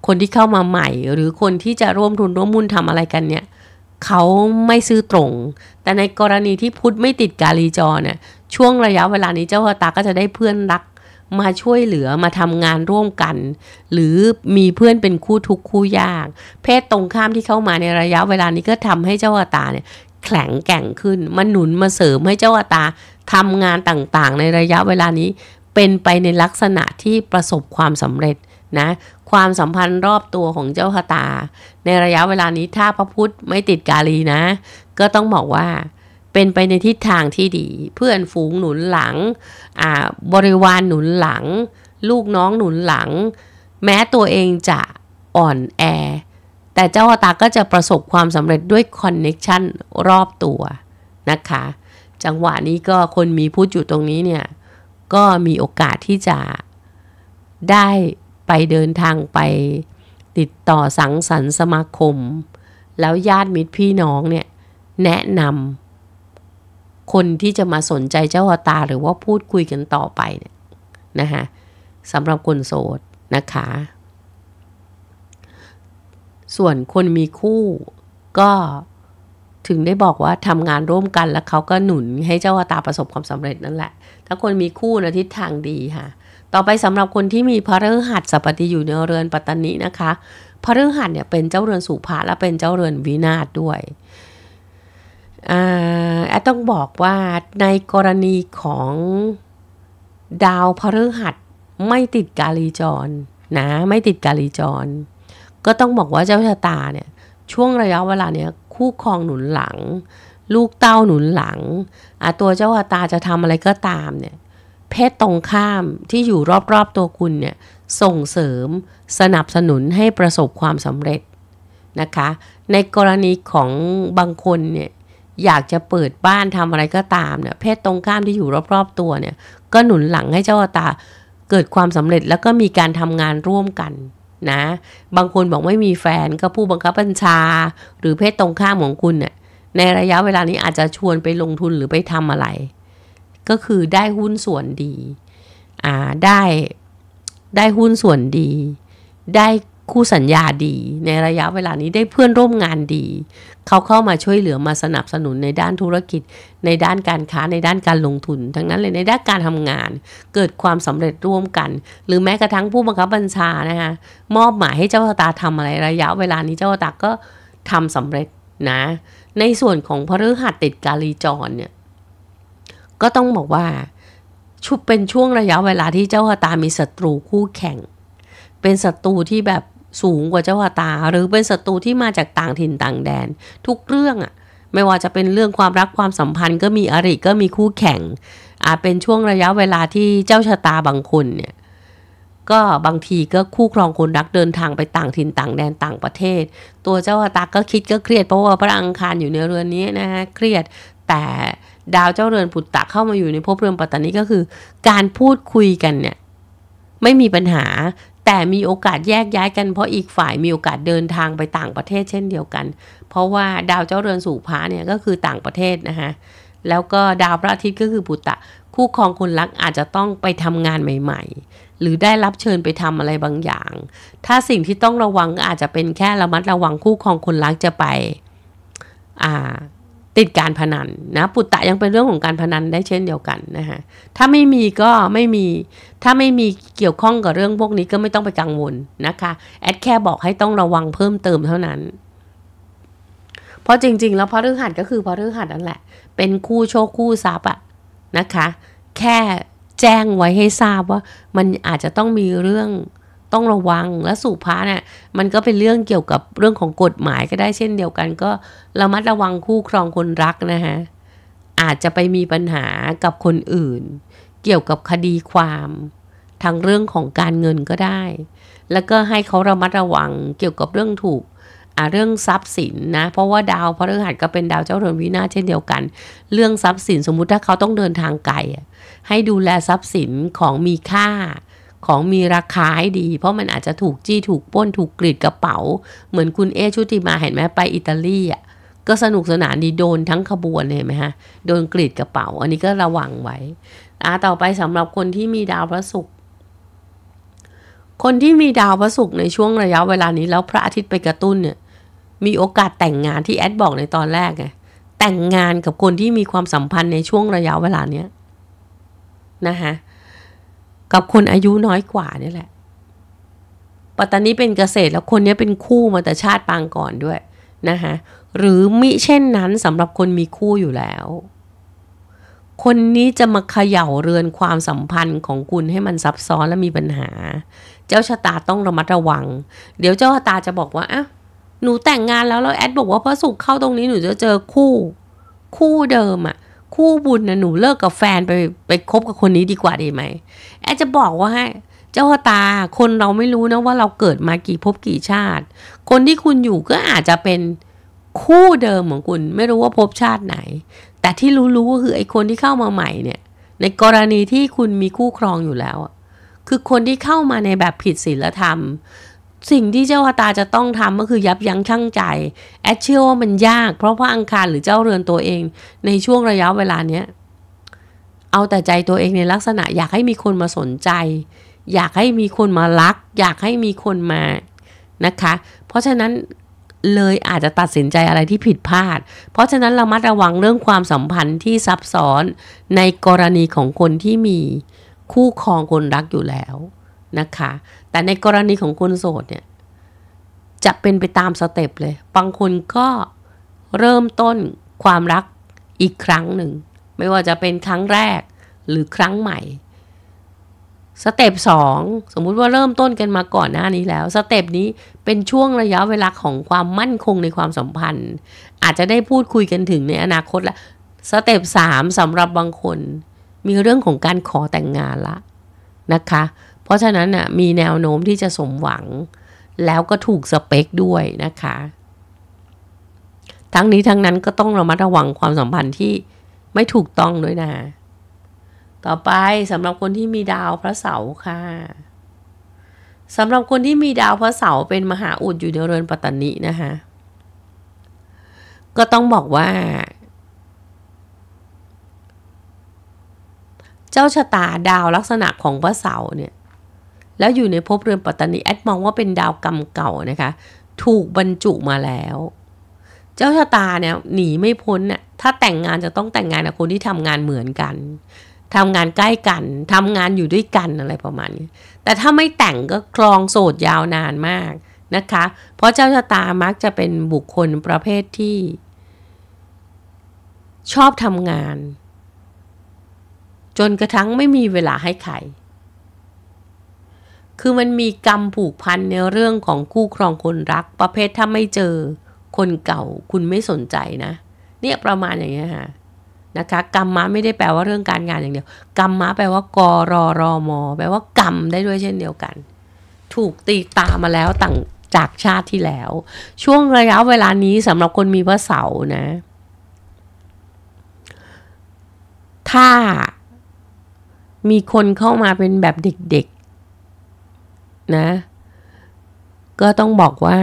คนที่เข้ามาใหม่ หรือคนที่จะร่วมทุน ร่วมมุ่นทำอะไรกันเนี่ยเขาไม่ซื้อตรง แต่ในกรณีที่พุทธไม่ติดกาลีจอเนี่ย ช่วงระยะเวลานี้เจ้าพตาก็จะได้เพื่อนรัก มาช่วยเหลือมาทำงานร่วมกัน หรือมีเพื่อนเป็นคู่ทุกคู่ยาก เพศตรงข้ามที่เข้ามาในระยะเวลานี้ก็ทำให้เจ้าอาตาเนี่ยแข็งแกร่งขึ้นมาหนุนมาเสริมให้เจ้าอาตาทำงานต่างๆ ในระยะเวลานี้เป็นไปในลักษณะที่ประสบความสำเร็จนะ ความสัมพันธ์รอบตัวของเจ้าคตา ในระยะเวลานี้ถ้าพระพุทธไม่ติดกาลีนะ ก็ต้องบอกว่าเป็นไปในทิศทางที่ดี เพื่อนฝูงหนุนหลังบริวารหนุนหลัง ลูกน้องหนุนหลัง แม้ตัวเองจะอ่อนแอแต่เจ้าคตาก็จะประสบความสำเร็จด้วยคอนเน็ชันรอบตัวนะคะจังหวะนี้ก็คนมีพุทธอยู่ตรงนี้เนี่ย ก็มีโอกาสที่จะได้ไปเดินทางไปติดต่อสังสรรค์สมาคม แล้วญาติมิตรพี่น้องเนี่ยแนะนำคนที่จะมาสนใจเจ้าตาหรือว่าพูดคุยกันต่อไปเนี่ยนะคะสำหรับคนโสด นะคะ ส่วนคนมีคู่ก็ถึงได้บอกว่าทำงานร่วมกันแล้วเขาก็หนุนให้เจ้าตาประสบความสำเร็จนั่นแหละ ถ้าคนมีคู่นะทิศทางดีค่ะ ต่อไปสำหรับคนที่มีพระฤหัสสัปฏิอยู่ในเรือนปัตตนินะคะพระฤหัสเนี่ยเป็นเจ้าเรือนสุภาและเป็นเจ้าเรือนวินาศด้วยแอดต้องบอกว่าในกรณีของดาวพฤหัสไม่ติดกาลีจรนะไม่ติดกาลีจร ก็ต้องบอกว่าเจ้าชะตาเนี่ยช่วงระยะเวลาเนี้ยคู่ครองหนุนหลัง ลูกเต้าหนุนหลังตัวเจ้าอาตาจะทำอะไรก็ตามเนี่ยเพศตรงข้ามที่อยู่รอบๆ ตัวคุณเนี่ยส่งเสริมสนับสนุนให้ประสบความสำเร็จนะคะ ในกรณีของบางคนเนี่ยอยากจะเปิดบ้านทำอะไรก็ตามเนี่ยเพศตรงข้ามที่อยู่รอบๆ ตัวเนี่ยก็หนุนหลังให้เจ้าตาเกิดความสำเร็จแล้วก็มีการทำงานร่วมกันนะบางคนบอกไม่มีแฟนก็ผู้บังคับบัญชา หรือเพศตรงข้ามของคุณเนี่ยในระยะเวลานี้อาจจะชวนไปลงทุนหรือไปทำอะไร ก็คือได้หุ้นส่วนดีอ่าได้ได้หุ้นส่วนดี ได้คู่สัญญาดี ในระยะเวลานี้ได้เพื่อนร่วมงานดีเขาเข้ามาช่วยเหลือมาสนับสนุนในด้านธุรกิจในด้านการค้าในด้านการลงทุน ทั้งนั้นเลยในด้านการทำงานเกิดความสำเร็จร่วมกัน หรือแม้กระทั่งผู้บังคับบัญชานะคะมอบหมายให้เจ้าตาทำอะไรระยะเวลานี้เจ้าตาก็ทำสำเร็จนะ ในส่วนของพฤหัสติดกาลีจรเนี่ยก็ต้องบอกว่าชุบเป็นช่วงระยะเวลาที่เจ้าตามีศัตรูคู่แข่ง เป็นศัตรูที่แบบสูงกว่าเจ้าอาตาหรือเป็นศัตรูที่มาจากต่างถิ่นต่างแดน ทุกเรื่องอะไม่ว่าจะเป็นเรื่องความรักความสัมพันธ์ก็มีอริก็มีคู่แข่งอาจเป็นช่วงระยะเวลาที่เจ้าชะตาบางคนเนี่ยก็บางทีก็คู่ครองคนรักเดินทางไปต่างถิ่นต่างแดนต่างประเทศ ตัวเจ้าอาตาก็คิดก็เครียดเพราะว่าพระอังคารอยู่ในเรือนนี้นะฮะเครียดแต่ดาวเจ้าเรือนปุตตะเข้ามาอยู่ในภพเรือนปัตตานีก็คือ การพูดคุยกันเนี่ยไม่มีปัญหาแต่มีโอกาสแยกย้ายกันเพราะอีกฝ่ายมีโอกาสเดินทางไปต่างประเทศ เช่นเดียวกัน เพราะว่าดาวเจ้าเรือนสู่พระเนี่ย ก็คือต่างประเทศนะคะแล้วก็ดาวพระอาทิตย์ก็คือปุตตะ คู่ครองคนรักอาจจะต้องไปทำงานใหม่ๆ หรือได้รับเชิญไปทำอะไรบางอย่าง ถ้าสิ่งที่ต้องระวังอาจจะเป็นแค่ระมัดระวังคู่ครองคนรักจะไปอ่าติดการพนันนะปุตตะยังเป็นเรื่องของการพนันได้เช่นเดียวกันนะคะถ้าไม่มีก็ไม่มีถ้าไม่มีเกี่ยวข้องกับเรื่องพวกนี้ก็ไม่ต้องไปกังวลนะคะ แอดแค่บอกให้ต้องระวังเพิ่มเติมเท่านั้น เพราะจริงๆแล้วพระฤหัสก็คือพระฤหัสนั่นแหละเป็นคู่โชคคู่ทรัพย์อะนะคะแค่แจ้งไว้ให้ทราบว่ามันอาจจะต้องมีเรื่องต้องระวังและสูบพระนะ่ยมันก็เป็นเรื่องเกี่ยวกับเรื่องของกฎหมายก็ได้ เช่นเดียวกันก็ ระมัดระวังคู่ครองคนรัก นะคะอาจจะไปมีปัญหากับคนอื่น เกี่ยวกับคดีความ ทางเรื่องของการเงินก็ได้ แล้วก็ให้เขาระมัดระวังเกี่ยวกับเรื่องถูกเรื่องทรัพย์สินนะ เพราะว่าดาวพฤหัสก็เป็นดาวเจ้าเรือนวินาเช่นเดียวกัน เรื่องทรัพย์สินสมมุติถ้าเขาต้องเดินทางไกลให้ดูแลทรัพย์สินของมีค่าของมีราคาให้ดีเพราะมันอาจจะถูกจี้ถูกป้นถูกกรีดกระเป๋า เหมือนคุณเอ ชุติมาเห็นไหมไปอิตาลีอ่ะก็สนุกสนานดีโดนทั้งขบวนเลยไหมฮะโดนกรีดกระเป๋า อันนี้ก็ระวังไว้อ่าต่อไปสำหรับคนที่มีดาวพระศุกร์คนที่มีดาวพระศุกร์ในช่วงระยะเวลานี้แล้วพระอาทิตย์ไปกระตุ้นเนี่ย มีโอกาสแต่งงานที่แอดบอกในตอนแรกไงแต่งงานกับคนที่มีความสัมพันธ์ในช่วงระยะเวลาเนี้ยนะคะกับคนอายุน้อยกว่านี่แหละปัตตานีเป็นเกษตรแล้วคนนี้เป็นคู่มาแต่ชาติปางก่อนด้วย นะคะหรือมิเช่นนั้นสำหรับคนมีคู่อยู่แล้ว คนนี้จะมาเขย่าเรือนความสัมพันธ์ของคุณให้มันซับซ้อนและมีปัญหา เจ้าชะตาต้องระมัดระวัง เดี๋ยวเจ้าชะตาจะบอกว่าอ่ะหนูแต่งงานแล้วแล้วแอดบอกว่าพระสุขเข้าตรงนี้หนูจะเจอคู่ คู่เดิมอะ่ะคู่บุญนะหนูเลิกกับแฟนไปไปคบกับคนนี้ดีกว่าดีไหม แอดจะบอกว่าให้เจ้าตาคนเราไม่รู้นะว่าเราเกิดมากี่ภพกี่ชาติ คนที่คุณอยู่ก็อาจจะเป็นคู่เดิมของคุณ ไม่รู้ว่าภพชาติไหน แต่ที่รู้ ๆ ก็คือไอ้คนที่เข้ามาใหม่เนี่ย ในกรณีที่คุณมีคู่ครองอยู่แล้ว คือคนที่เข้ามาในแบบผิดศีลธรรมสิ่งที่เจ้าชาตาจะต้องทำก็คือยับยั้งชั่งใจแอดเชื่อว่ามันยากเพราะพระอังคารหรือเจ้าเรือนตัวเอง ในช่วงระยะเวลาเนี้ยเอาแต่ใจตัวเองในลักษณะ อยากให้มีคนมาสนใจ อยากให้มีคนมารัก อยากให้มีคนมานะคะเพราะฉะนั้นเลยอาจจะตัดสินใจอะไรที่ผิดพลาด เพราะฉะนั้นระมัดระวังเรื่องความสัมพันธ์ที่ซับซ้อนในกรณีของคนที่มีคู่ครองคนรักอยู่แล้วนะคะแต่ในกรณีของคนโสดเนี่ยจะเป็นไปตามสเต็ปเลย บางคนก็เริ่มต้นความรักอีกครั้งหนึ่ง ไม่ว่าจะเป็นครั้งแรกหรือครั้งใหม่ สเต็ปสองสมมุติว่าเริ่มต้นกันมาก่อนหน้านี้แล้ว สเต็ปนี้เป็นช่วงระยะเวลาของความมั่นคงในความสัมพันธ์ อาจจะได้พูดคุยกันถึงในอนาคตละสเต็ปสามสำหรับบางคน มีเรื่องของการขอแต่งงานละนะคะเพราะฉะนั้นน่ะมีแนวโน้มที่จะสมหวัง แล้วก็ถูกสเปคด้วยนะคะทั้งนี้ทั้งนั้นก็ต้องระมัดระวังความสัมพันธ์ที่ไม่ถูกต้องด้วยนะ ต่อไปสำหรับคนที่มีดาวพระเสาร์ค่ะสำหรับคนที่มีดาวพระเสาร์เป็นมหาอุดอยู่ในเรือนปัตตนีนะคะก็ต้องบอกว่า เจ้าชะตาดาวลักษณะของพระเสาร์เนี่ยแล้วอยู่ในภพเรือนปัตตานีแอดมองว่าเป็นดาวกรรมเก่านะคะ ถูกบรรจุมาแล้ว เจ้าชะตาเนี่ยหนีไม่พ้นน่ะถ้าแต่งงานจะต้องแต่งงานกับคนที่ทำงานเหมือนกัน ทำงานใกล้กันทำงานอยู่ด้วยกันอะไรประมาณนี้ แต่ถ้าไม่แต่งก็คลองโสดยาวนานมากนะคะ เพราะเจ้าชะตามักจะเป็นบุคคลประเภทที่ ชอบทำงาน จนกระทั่งไม่มีเวลาให้ใครคือมันมีกรรมผูกพันในเรื่องของคู่ครองคนรัก ประเภทถ้าไม่เจอคนเก่าคุณไม่สนใจนะ เนี่ยประมาณอย่างเงี้ยค่ะนะคะกรรมมะไม่ได้แปลว่าเรื่องการงานอย่างเดียวกรรมมะแปลว่ากรอรอมอ แปลว่ากรรมได้ด้วยเช่นเดียวกัน ถูกตีตามาแล้วต่างจากชาติที่แล้ว ช่วงระยะเวลานี้สำหรับคนมีพระเสานะ ถ้ามีคนเข้ามาเป็นแบบเด็กนะก็ต้องบอกว่า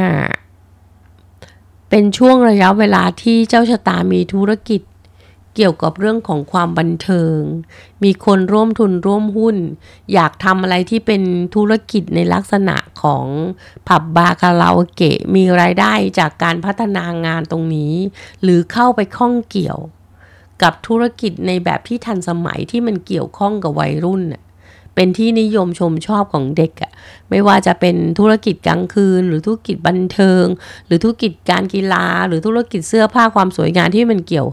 เป็นช่วงระยะเวลาที่เจ้าชะตามีธุรกิจ เกี่ยวกับเรื่องของความบันเทิง มีคนร่วมทุนร่วมหุ้น อยากทำอะไรที่เป็นธุรกิจในลักษณะของผับบาคาราโอเกะมีรายได้จากการพัฒนางานตรงนี้ หรือเข้าไปข้องเกี่ยวกับธุรกิจในแบบที่ทันสมัยที่มันเกี่ยวข้องกับวัยรุ่นเป็นที่นิยมชมชอบของเด็กอะไม่ว่าจะเป็นธุรกิจกลางคืน หรือธุรกิจบันเทิง หรือธุรกิจการกีฬาหรือธุรกิจเสื้อผ้าความสวยงามที่มันเกี่ยว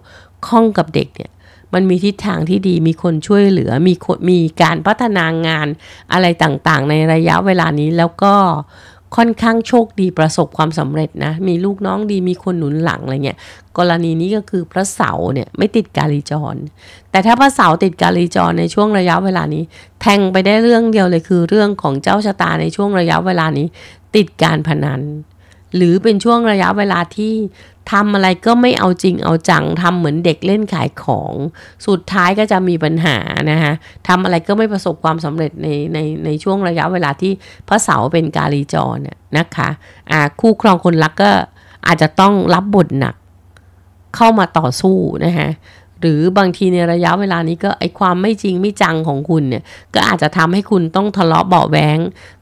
ข้องกับเด็กเนี่ยมันมีทิศทางที่ดีมีคนช่วยเหลือ มีมีการพัฒนางานอะไรต่างๆในระยะเวลานี้แล้วก็ค่อนข้างโชคดีประสบความสำเร็จนะมีลูกน้องดีมีคนหนุนหลังอะไรเงี้ยกรณีนี้ก็คือพระเสาเนี่ยไม่ติดกาลีจร แต่ถ้าพระเสาติดกาลีจรในช่วงระยะเวลานี้ แทงไปได้เรื่องเดียวเลย คือเรื่องของเจ้าชะตาในช่วงระยะเวลานี้ ติดการพนันหรือเป็นช่วงระยะเวลาที่ทำอะไรก็ไม่เอาจริงเอาจังทำเหมือนเด็กเล่นขายของสุดท้ายก็จะมีปัญหานะคะทำอะไรก็ไม่ประสบความสำเร็จในในในช่วงระยะเวลาที่พระเสาเป็นกาลีจรเนี่ยนะคะอ่าคู่ครองคนรักก็อาจจะต้องรับบทหนักเข้ามาต่อสู้นะคะหรือบางทีในระยะเวลานี้ก็ไอความไม่จริงไม่จังของคุณเนี่ยก็อาจจะทำให้คุณต้องทะเลาะเบาแวง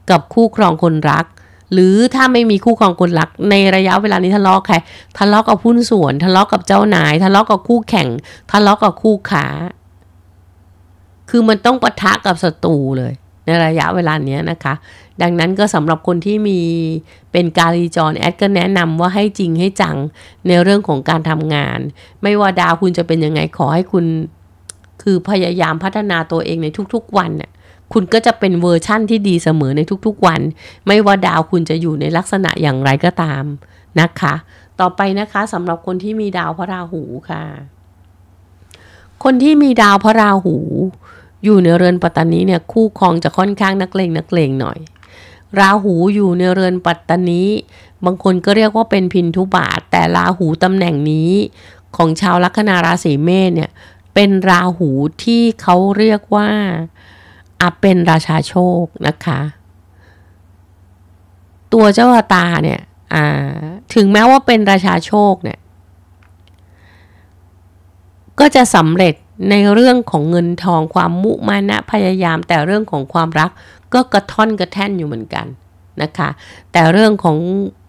กับคู่ครองคนรักหรือถ้าไม่มีคู่ครองคนหลักในระยะเวลานี้ทะเลาะใครทะเลาะกับหุ้นส่วน ทะเลาะกับเจ้านาย ทะเลาะกับคู่แข่ง ทะเลาะกับคู่ขา คือมันต้องปะทะกับศัตรูเลย ในระยะเวลาเนี้ยนะคะ ดังนั้นก็สำหรับคนที่มีเป็นกาลีจรแอดก็แนะนำว่าให้จริงให้จังในเรื่องของการทำงาน ไม่ว่าดาวคุณจะเป็นยังไงขอให้คุณคือพยายามพัฒนาตัวเองในทุก ๆ วันเนี่ยคุณก็จะเป็นเวอร์ชั่นที่ดีเสมอในทุกๆวัน ไม่ว่าดาวคุณจะอยู่ในลักษณะอย่างไรก็ตามนะคะ ต่อไปนะคะสำหรับคนที่มีดาวพระราหูค่ะ คนที่มีดาวพระราหูอยู่ในเรือนปัตตานีเนี่ยคู่ครองจะค่อนข้างนักเลงนักเลงหน่อย ราหูอยู่ในเรือนปัตตานีบางคนก็เรียกว่าเป็นพินทุบาทแต่ราหูตำแหน่งนี้ ของชาวลัคนาราศีเมษเนี่ยเป็นราหูที่เขาเรียกว่าอาเป็นราชาโชค นะคะ ตัวเจ้าตาเนี่ยถึงแม้ว่าเป็นราชาโชคเนี่ยก็จะสำเร็จในเรื่องของเงินทองความมุมานะพยายามแต่เรื่องของความรักก็กระท่อนกระแท่นอยู่เหมือนกันนะคะแต่เรื่องของ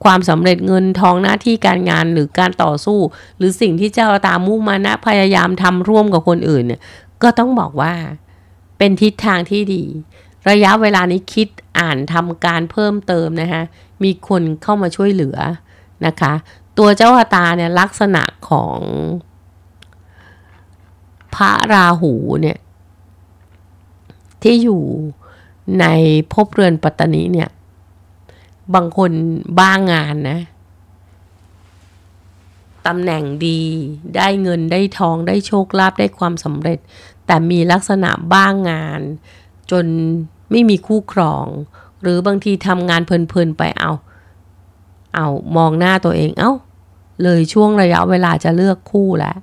ความสำเร็จเงินทองหน้าที่การงานหรือการต่อสู้ หรือสิ่งที่เจ้าตามุมานะพยายามทำร่วมกับคนอื่นเนี่ยก็ต้องบอกว่าเป็นทิศทางที่ดี ระยะเวลานี้คิดอ่านทำการเพิ่มเติมนะคะมีคนเข้ามาช่วยเหลือนะคะ ตัวเจ้าตาเนี่ย ลักษณะของพระราหูเนี่ย ที่อยู่ในภพเรือนปัตตานีเนี่ย บางคนบ้างงานนะตำแหน่งดีได้เงินได้ทองได้โชคลาภได้ความสำเร็จแต่มีลักษณะบ้างงานจนไม่มีคู่ครอง หรือบางทีทำงานเพลินๆไปเอา เอามองหน้าตัวเองเอา้าเลยช่วงระยะเวลาจะเลือกคู่แล้ว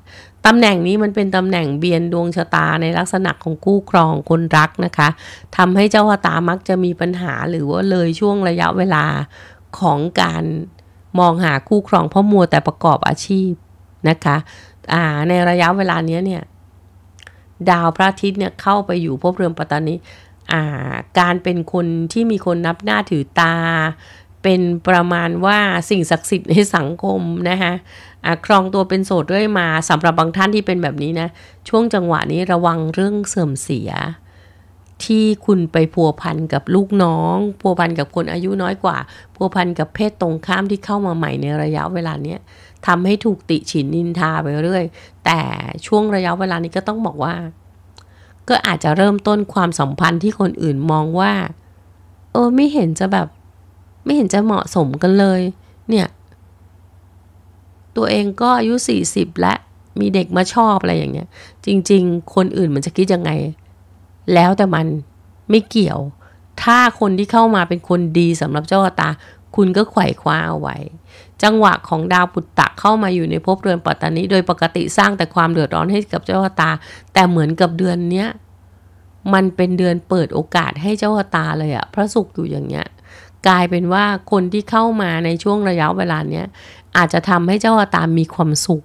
ตำแหน่งนี้มันเป็นตำแหน่งเบียนดวงชะตาในลักษณะของคู่ครองคนรักนะคะทำให้เจ้าชตามักจะมีปัญหาหรือว่าเลยช่วงระยะเวลาของการมองหาคู่ครองเพราะมัวแต่ประกอบอาชีพนะคะในระยะเวลานี้เนี่ยดาวพระอาทิตย์เนี่ยเข้าไปอยู่ภพเรือนปัตตานีการเป็นคนที่มีคนนับหน้าถือตา เป็นประมาณว่าสิ่งศักดิ์สิทธิ์ในสังคม นะคะครองตัวเป็นโสดด้วยมาสำหรับบางท่านที่เป็นแบบนี้นะช่วงจังหวะนี้ระวังเรื่องเสื่อมเสีย ที่คุณไปพัวพันกับลูกน้องพัวพันกับคนอายุน้อยกว่า พัวพันกับเพศตรงข้ามที่เข้ามาใหม่ในระยะเวลาเนี้ยทำให้ถูกติฉินนินทาไปเรื่อย แต่ช่วงระยะเวลานี้ก็ต้องบอกว่า ก็อาจจะเริ่มต้นความสัมพันธ์ที่คนอื่นมองว่า เออไม่เห็นจะแบบ ไม่เห็นจะเหมาะสมกันเลย เนี่ย ตัวเองก็อายุ 40 และมีเด็กมาชอบอะไรอย่างเงี้ย จริง ๆ คนอื่นมันจะคิดยังไง แล้วแต่มันไม่เกี่ยว ถ้าคนที่เข้ามาเป็นคนดีสำหรับเจ้าตา คุณก็ไขว่คว้าเอาไว้จังหวะของดาวปุตตะเข้ามาอยู่ในภพเรือนปัตตานีโดยปกติสร้างแต่ความเดือดร้อนให้กับเจ้าตา แต่เหมือนกับเดือนเนี้ยมันเป็นเดือนเปิดโอกาสให้เจ้าตาเลยอะพระสุขอยู่อย่างเงี้ยกลายเป็นว่าคนที่เข้ามาในช่วงระยะเวลาเนี้ยอาจจะทำให้เจ้าตามีความสุข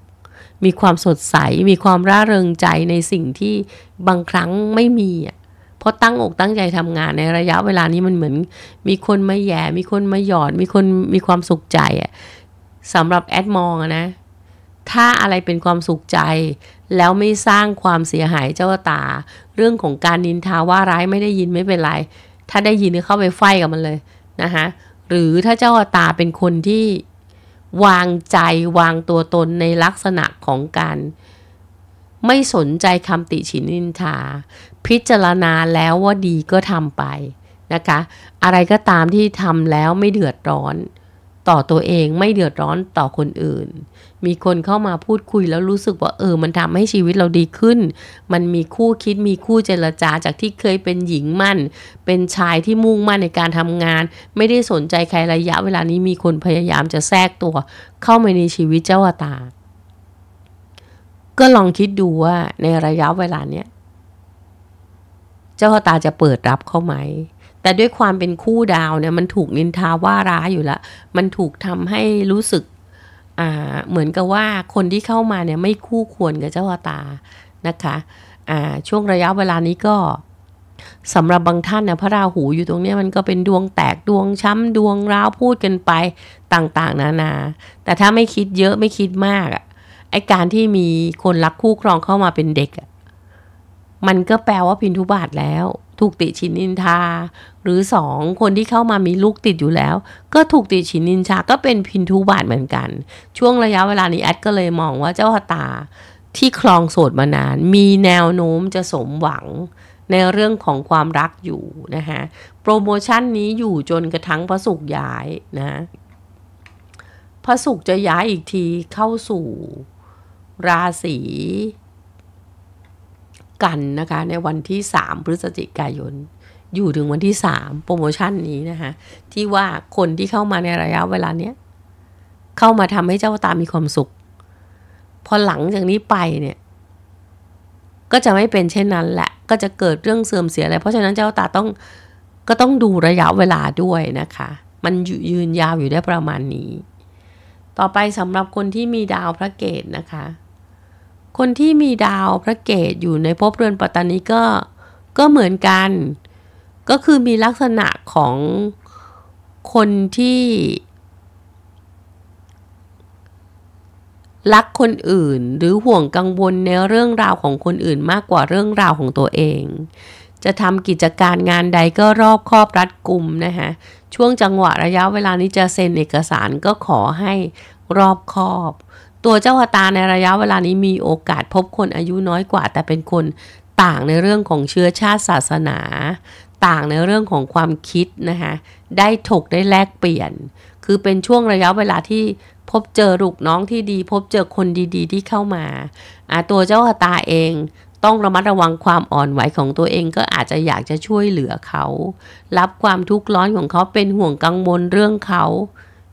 มีความสดใส มีความร่าเริงใจในสิ่งที่บางครั้งไม่มีอะพราะตั้งอกตั้งใจทำงาน ในระยะเวลานี้มันเหมือน มีคนมาแย่มีคนมาหยอดมีคนมีความสุขใจอ่ะสำหรับแอดมองนะ ถ้าอะไรเป็นความสุขใจแล้วไม่สร้างความเสียหายเจ้าตา เรื่องของการนินทาว่าร้ายไม่ได้ยินไม่เป็นไร ถ้าได้ยินก็เข้าไปไฟกับมันเลยนะคะหรือถ้าเจ้าตาเป็นคนที่วางใจวางตัวตนในลักษณะของการไม่สนใจคำติฉินนินทา พิจารณาแล้วว่าดีก็ทำไปนะคะอะไรก็ตามที่ทำแล้วไม่เดือดร้อนต่อตัวเองไม่เดือดร้อนต่อคนอื่น มีคนเข้ามาพูดคุยแล้วรู้สึกว่าเออ มันทำให้ชีวิตเราดีขึ้น มันมีคู่คิดมีคู่เจรจาจากที่เคยเป็นหญิงมั่นเป็นชายที่มุ่งมั่นในการทำงาน ไม่ได้สนใจใครระยะเวลานี้มีคนพยายามจะแทรกตัว เข้ามาในชีวิตเจ้าตา ก็ลองคิดดูว่าในระยะเวลาเนี้ยเจ้าตาจะเปิดรับเขาไหมแต่ด้วยความเป็นคู่ดาวเนี่ยมันถูกนินทาว่าร้ายอยู่ละ มันถูกทำให้รู้สึก เหมือนกับว่าคนที่เข้ามาเนี่ย ไม่คู่ควรกับเจ้าตานะคะ อ่า ช่วงระยะเวลานี้ก็สำหรับบางท่านนะพระราหูอยู่ตรงนี้มันก็เป็นดวงแตกดวงช้ำดวงร้าวพูดกันไปต่างๆ นานา แต่ถ้าไม่คิดเยอะไม่คิดมากอะไอการที่มีคนรักคู่ครองเข้ามาเป็นเด็กอ่ะ มันก็แปลว่าพินทุบาทแล้วถูกติฉินนินทา หรือ 2 คนที่เข้ามามีลูกติดอยู่แล้ว ก็ถูกติฉินนินทาก็เป็นพินทุบาทเหมือนกัน ช่วงระยะเวลานี้แอดก็เลยมองว่าเจ้าตาที่คลองโสดมานาน มีแนวโน้มจะสมหวังในเรื่องของความรักอยู่นะคะโปรโมชั่นนี้อยู่จนกระทั่งพระสุกย้ายนะพระสุกจะย้ายอีกทีเข้าสู่ราศีกันนะคะในวันที่ 3 พฤศจิกายนอยู่ถึงวันที่ 3 โปรโมชั่นนี้นะคะ ที่ว่าคนที่เข้ามาในระยะเวลาเนี้ย เข้ามาทำให้เจ้าตามีความสุข พอหลังจากนี้ไปเนี่ย ก็จะไม่เป็นเช่นนั้นแหละ ก็จะเกิดเรื่องเสื่อมเสียอะไรเพราะฉะนั้นเจ้าตาต้องก็ต้องดูระยะเวลาด้วยนะคะ มันยืนยาวอยู่ได้ประมาณนี้ ต่อไปสำหรับคนที่มีดาวพระเกตนะคะคนที่มีดาวพระเกตอยู่ในภพเรือนปัตตานีก็ก็เหมือนกัน ก็คือมีลักษณะของคนที่รักคนอื่นหรือห่วงกังวลในเรื่องราวของคนอื่นมากกว่าเรื่องราวของตัวเอง จะทำกิจการงานใดก็รอบครอบรัดกลุ่มนะคะช่วงจังหวะระยะเวลานี้จะเซ็นเอกสารก็ขอให้รอบครอบตัวเจ้าอตาในระยะเวลานี้มีโอกาสพบคนอายุน้อยกว่าแต่เป็นคนต่างในเรื่องของเชื้อชาติศาสนา ต่างในเรื่องของความคิดนะคะได้ถกได้แลกเปลี่ยน คือเป็นช่วงระยะเวลาที่พบเจอลูกน้องที่ดี พบเจอคนดีๆที่เข้ามาตัวเจ้าอตาเองต้องระมัดระวังความอ่อนไหวของตัวเองก็อาจจะอยากจะช่วยเหลือเขา รับความทุกข์ร้อนของเขาเป็นห่วงกังวลเรื่องเขา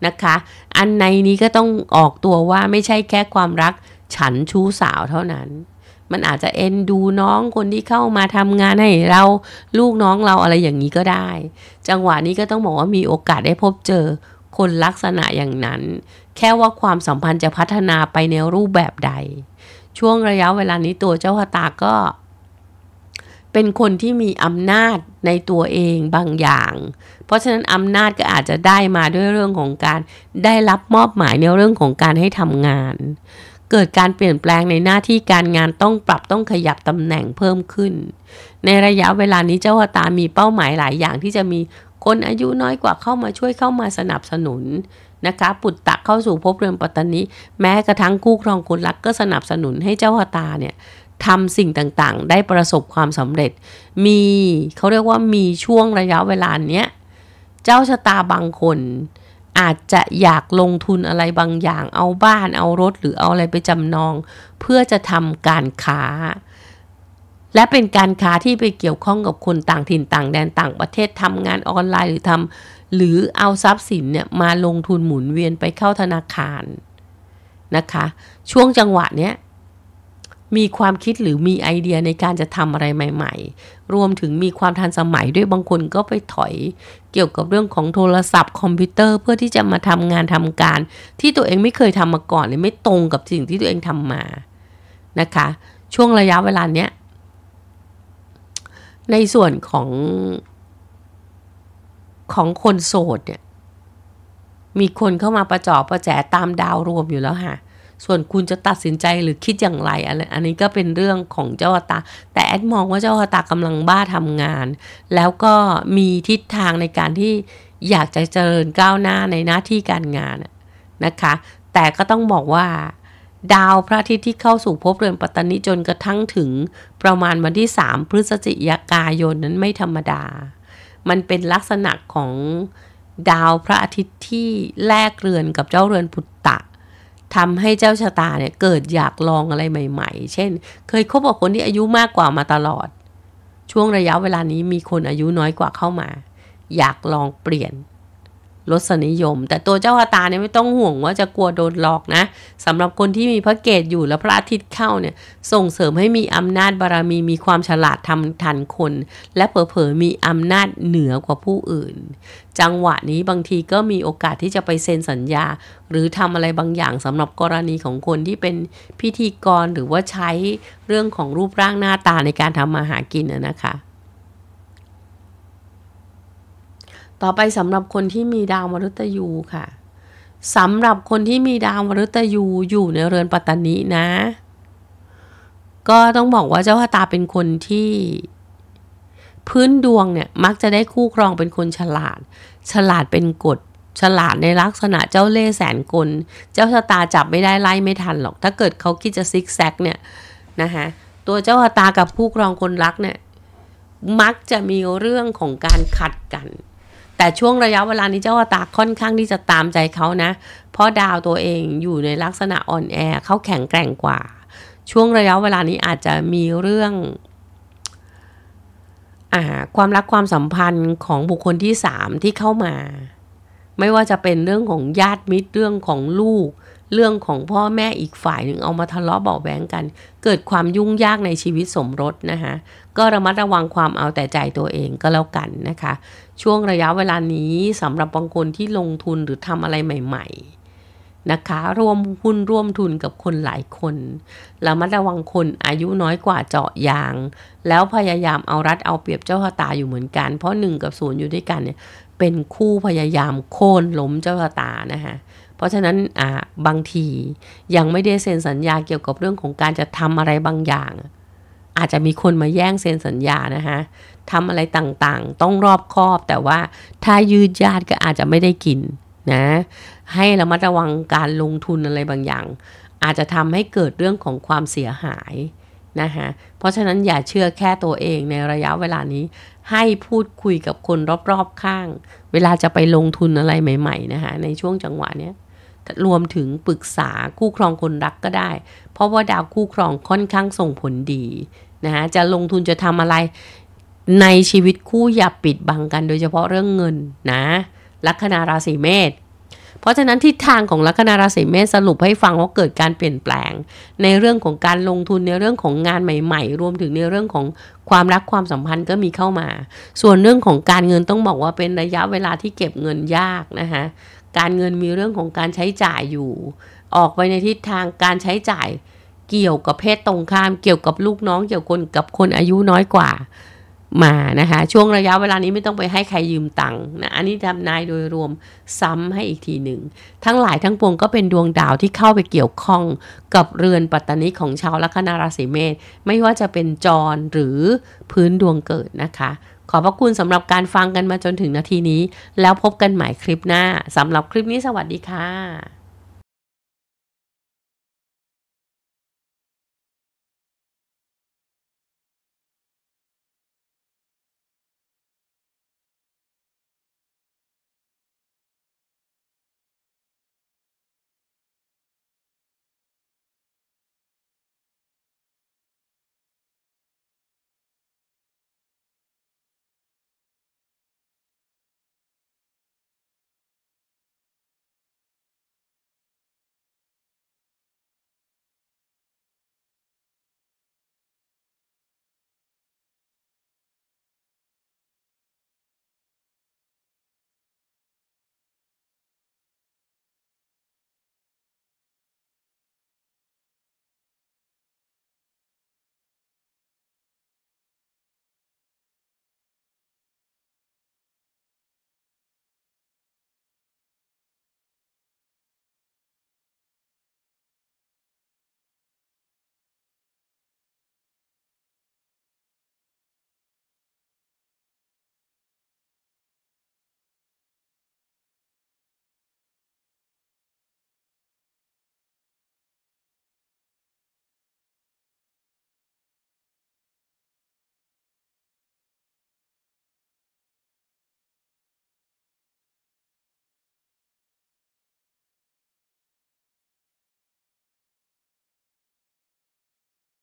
นะคะ อันในนี้ก็ต้องออกตัวว่าไม่ใช่แค่ความรัก ฉันชู้สาวเท่านั้น มันอาจจะเอ็นดูน้องคนที่เข้ามาทำงานให้เราลูกน้องเราอะไรอย่างนี้ก็ได้ จังหวะนี้ก็ต้องบอกว่ามีโอกาสได้พบเจอคนลักษณะอย่างนั้น แค่ว่าความสัมพันธ์จะพัฒนาไปในรูปแบบใด ช่วงระยะเวลานี้ตัวเจ้าพตาก็เป็นคนที่มีอำนาจในตัวเองบางอย่าง เพราะฉะนั้นอำนาจก็อาจจะได้มาด้วยเรื่องของการได้รับมอบหมายในเรื่องของการให้ทำงาน เกิดการเปลี่ยนแปลงในหน้าที่การงานต้องปรับต้องขยับตำแหน่งเพิ่มขึ้น ในระยะเวลานี้เจ้าตามีเป้าหมายหลายอย่างที่จะมีคนอายุน้อยกว่าเข้ามาช่วยเข้ามาสนับสนุนนะคะ ปุตตะเข้าสู่ภพเรือนปัตตานีแม้กระทั่งคู่ครองคนรักก็สนับสนุนให้เจ้าตาเนี่ยทำสิ่งต่างๆ ได้ประสบความสำเร็จ มีเขาเรียกว่ามีช่วงระยะเวลาเนี้ย เจ้าชะตาบางคนอาจจะอยากลงทุนอะไรบางอย่าง เอาบ้าน เอารถ หรือเอาอะไรไปจำนอง เพื่อจะทำการค้า และเป็นการค้าที่ไปเกี่ยวข้องกับคนต่างถิ่นต่าง แดนต่างประเทศทำงานออนไลน์หรือทำหรือเอาทรัพย์สินเนี่ยมาลงทุนหมุนเวียนไปเข้าธนาคารนะคะ ช่วงจังหวะเนี้ยมีความคิดหรือมีไอเดียในการจะทำอะไรใหม่ๆ รวมถึงมีความทันสมัยด้วยบางคนก็ไปถอยเกี่ยวกับเรื่องของโทรศัพท์คอมพิวเตอร์ เพื่อที่จะมาทำงานทำการ ที่ตัวเองไม่เคยทำมาก่อนเลยไม่ตรงกับสิ่งที่ตัวเองทำมา นะคะ ช่วงระยะเวลาเนี้ยในส่วนของของคนโสดเนี่ยมีคนเข้ามาประจอบประแจตามดาวรวมอยู่แล้วค่ะส่วนคุณจะตัดสินใจหรือคิดอย่างไร อันนี้ก็เป็นเรื่องของเจ้าตา แต่แอดมองว่าเจ้าตากำลังบ้าทำงาน แล้วก็มีทิศทางในการที่อยากจะเจริญก้าวหน้าในหน้าที่การงานนะคะแต่ก็ต้องบอกว่า ดาวพระอาทิตย์ที่เข้าสู่ภพเรือนปัตตานีจนกระทั่งถึงประมาณวันที่ 3พฤศจิกายนนั้นไม่ธรรมดา มันเป็นลักษณะของดาวพระอาทิตย์ที่แลกเรือนกับเจ้าเรือนปุตตะทำให้เจ้าชะตาเนี่ย เกิดอยากลองอะไรใหม่ๆ เช่น เคยคบกับคนที่อายุมากกว่ามาตลอด ช่วงระยะเวลานี้มีคนอายุน้อยกว่าเข้ามา อยากลองเปลี่ยนรสนิยม แต่ตัวเจ้าคาตาเนี่ยไม่ต้องห่วงว่าจะกลัวโดนหลอกนะสำหรับคนที่มีพระเกตอยู่และพระอาทิตย์เข้าเนี่ยส่งเสริมให้มีอำนาจบารมีมีความฉลาดทำทันคน และเผลอๆ มีอำนาจเหนือกว่าผู้อื่น จังหวะนี้บางทีก็มีโอกาสที่จะไปเซ็นสัญญา หรือทำอะไรบางอย่างสำหรับกรณีของคนที่เป็นพิธีกรหรือว่าใช้เรื่องของรูปร่างหน้าตาในการทำมาหากินนะคะต่อไปสำหรับคนที่มีดาวมฤตยูค่ะสำหรับคนที่มีดาวมฤตยูอยู่ในเรือนปัตตานีนะ ก็ต้องบอกว่าเจ้าพตาเป็นคนที่ พื้นดวงเนี่ยมักจะได้คู่ครองเป็นคนฉลาด ฉลาดเป็นกฎฉลาดในลักษณะเจ้าเล่แสนกลเจ้าชะตาจับไม่ได้ไล่ไม่ทันหรอก ถ้าเกิดเขาคิดจะซิกแซกเนี่ยนะคะตัวเจ้าชะตากับคู่ครองคนรักเนี่ยมักจะมีเรื่องของการขัดกันแต่ช่วงระยะเวลานี้เจ้าตาค่อนข้างที่จะตามใจเขานะ เพราะดาวตัวเองอยู่ในลักษณะอ่อนแอเขาแข็งแกร่งกว่า ช่วงระยะเวลานี้อาจจะมีเรื่องอความรักความสัมพันธ์ของบุคคลที่สามที่เข้ามา ไม่ว่าจะเป็นเรื่องของญาติมิตรเรื่องของลูกเรื่องของพ่อแม่อีกฝ่ายหนึ่งเอามาทะเลาะเบาแหวงกัน เกิดความยุ่งยากในชีวิตสมรสนะคะก็ระมัดระวังความเอาแต่ใจตัวเองก็แล้วกันนะคะช่วงระยะเวลานี้สำหรับบางคนที่ลงทุนหรือทำอะไรใหม่ๆ นะคะรวมหุ้นร่วมทุนกับคนหลายคนระมัดระวังคนอายุน้อยกว่าเจาะยาง แล้วพยายามเอารัดเอาเปรียบเจ้าชะตาอยู่เหมือนกัน เพราะหนึ่งกับศูนย์อยู่ด้วยกันเนี่ยเป็นคู่พยายามโค่นล้มเจ้าชะตานะคะเพราะฉะนั้นอ่าบางทียังไม่ได้เซ็นสัญญาเกี่ยวกับเรื่องของการจะทำอะไรบางอย่าง อาจจะมีคนมาแย่งเซ็นสัญญานะคะทำอะไรต่าง ๆ ต้องรอบคอบแต่ว่าถ้ายืดยาดก็อาจจะไม่ได้กินนะให้ระมัดระวังการลงทุนอะไรบางอย่าง อาจจะทำให้เกิดเรื่องของความเสียหายนะคะเพราะฉะนั้นอย่าเชื่อแค่ตัวเองในระยะเวลานี้ ให้พูดคุยกับคนรอบๆ ข้าง เวลาจะไปลงทุนอะไรใหม่ๆนะคะในช่วงจังหวะนี้รวมถึงปรึกษาคู่ครองคนรักก็ได้ เพราะว่าดาวคู่ครองค่อนข้างส่งผลดีนะฮะจะลงทุนจะทำอะไรในชีวิตคู่อย่าปิดบังกันโดยเฉพาะเรื่องเงินนะ ลัคนาราศีเมษเพราะฉะนั้นทิศทางของลัคนาราศีเมษสรุปให้ฟังว่าเกิดการเปลี่ยนแปลง ในเรื่องของการลงทุนในเรื่องของงานใหม่ ๆ รวมถึงในเรื่องของความรักความสัมพันธ์ก็มีเข้ามา ส่วนเรื่องของการเงินต้องบอกว่าเป็นระยะเวลาที่เก็บเงินยากนะคะการเงินมีเรื่องของการใช้จ่ายอยู่ ออกไปในทิศทางการใช้จ่าย เกี่ยวกับเพศตรงข้าม เกี่ยวกับลูกน้องเกี่ยวกับคนอายุน้อยกว่ามานะคะ ช่วงระยะเวลานี้ไม่ต้องไปให้ใครยืมตังค์นะอันนี้ทำนายโดยรวมซ้ำให้อีกทีหนึ่ง ทั้งหลายทั้งปวงก็เป็นดวงดาวที่เข้าไปเกี่ยวข้อง กับเรือนปัตตานิของชาวลัคนาราศีเมษไม่ว่าจะเป็นจรหรือพื้นดวงเกิดนะคะ ขอบพระคุณสำหรับการฟังกันมาจนถึงนาทีนี้ แล้วพบกันใหม่คลิปหน้าสำหรับคลิปนี้สวัสดีค่ะ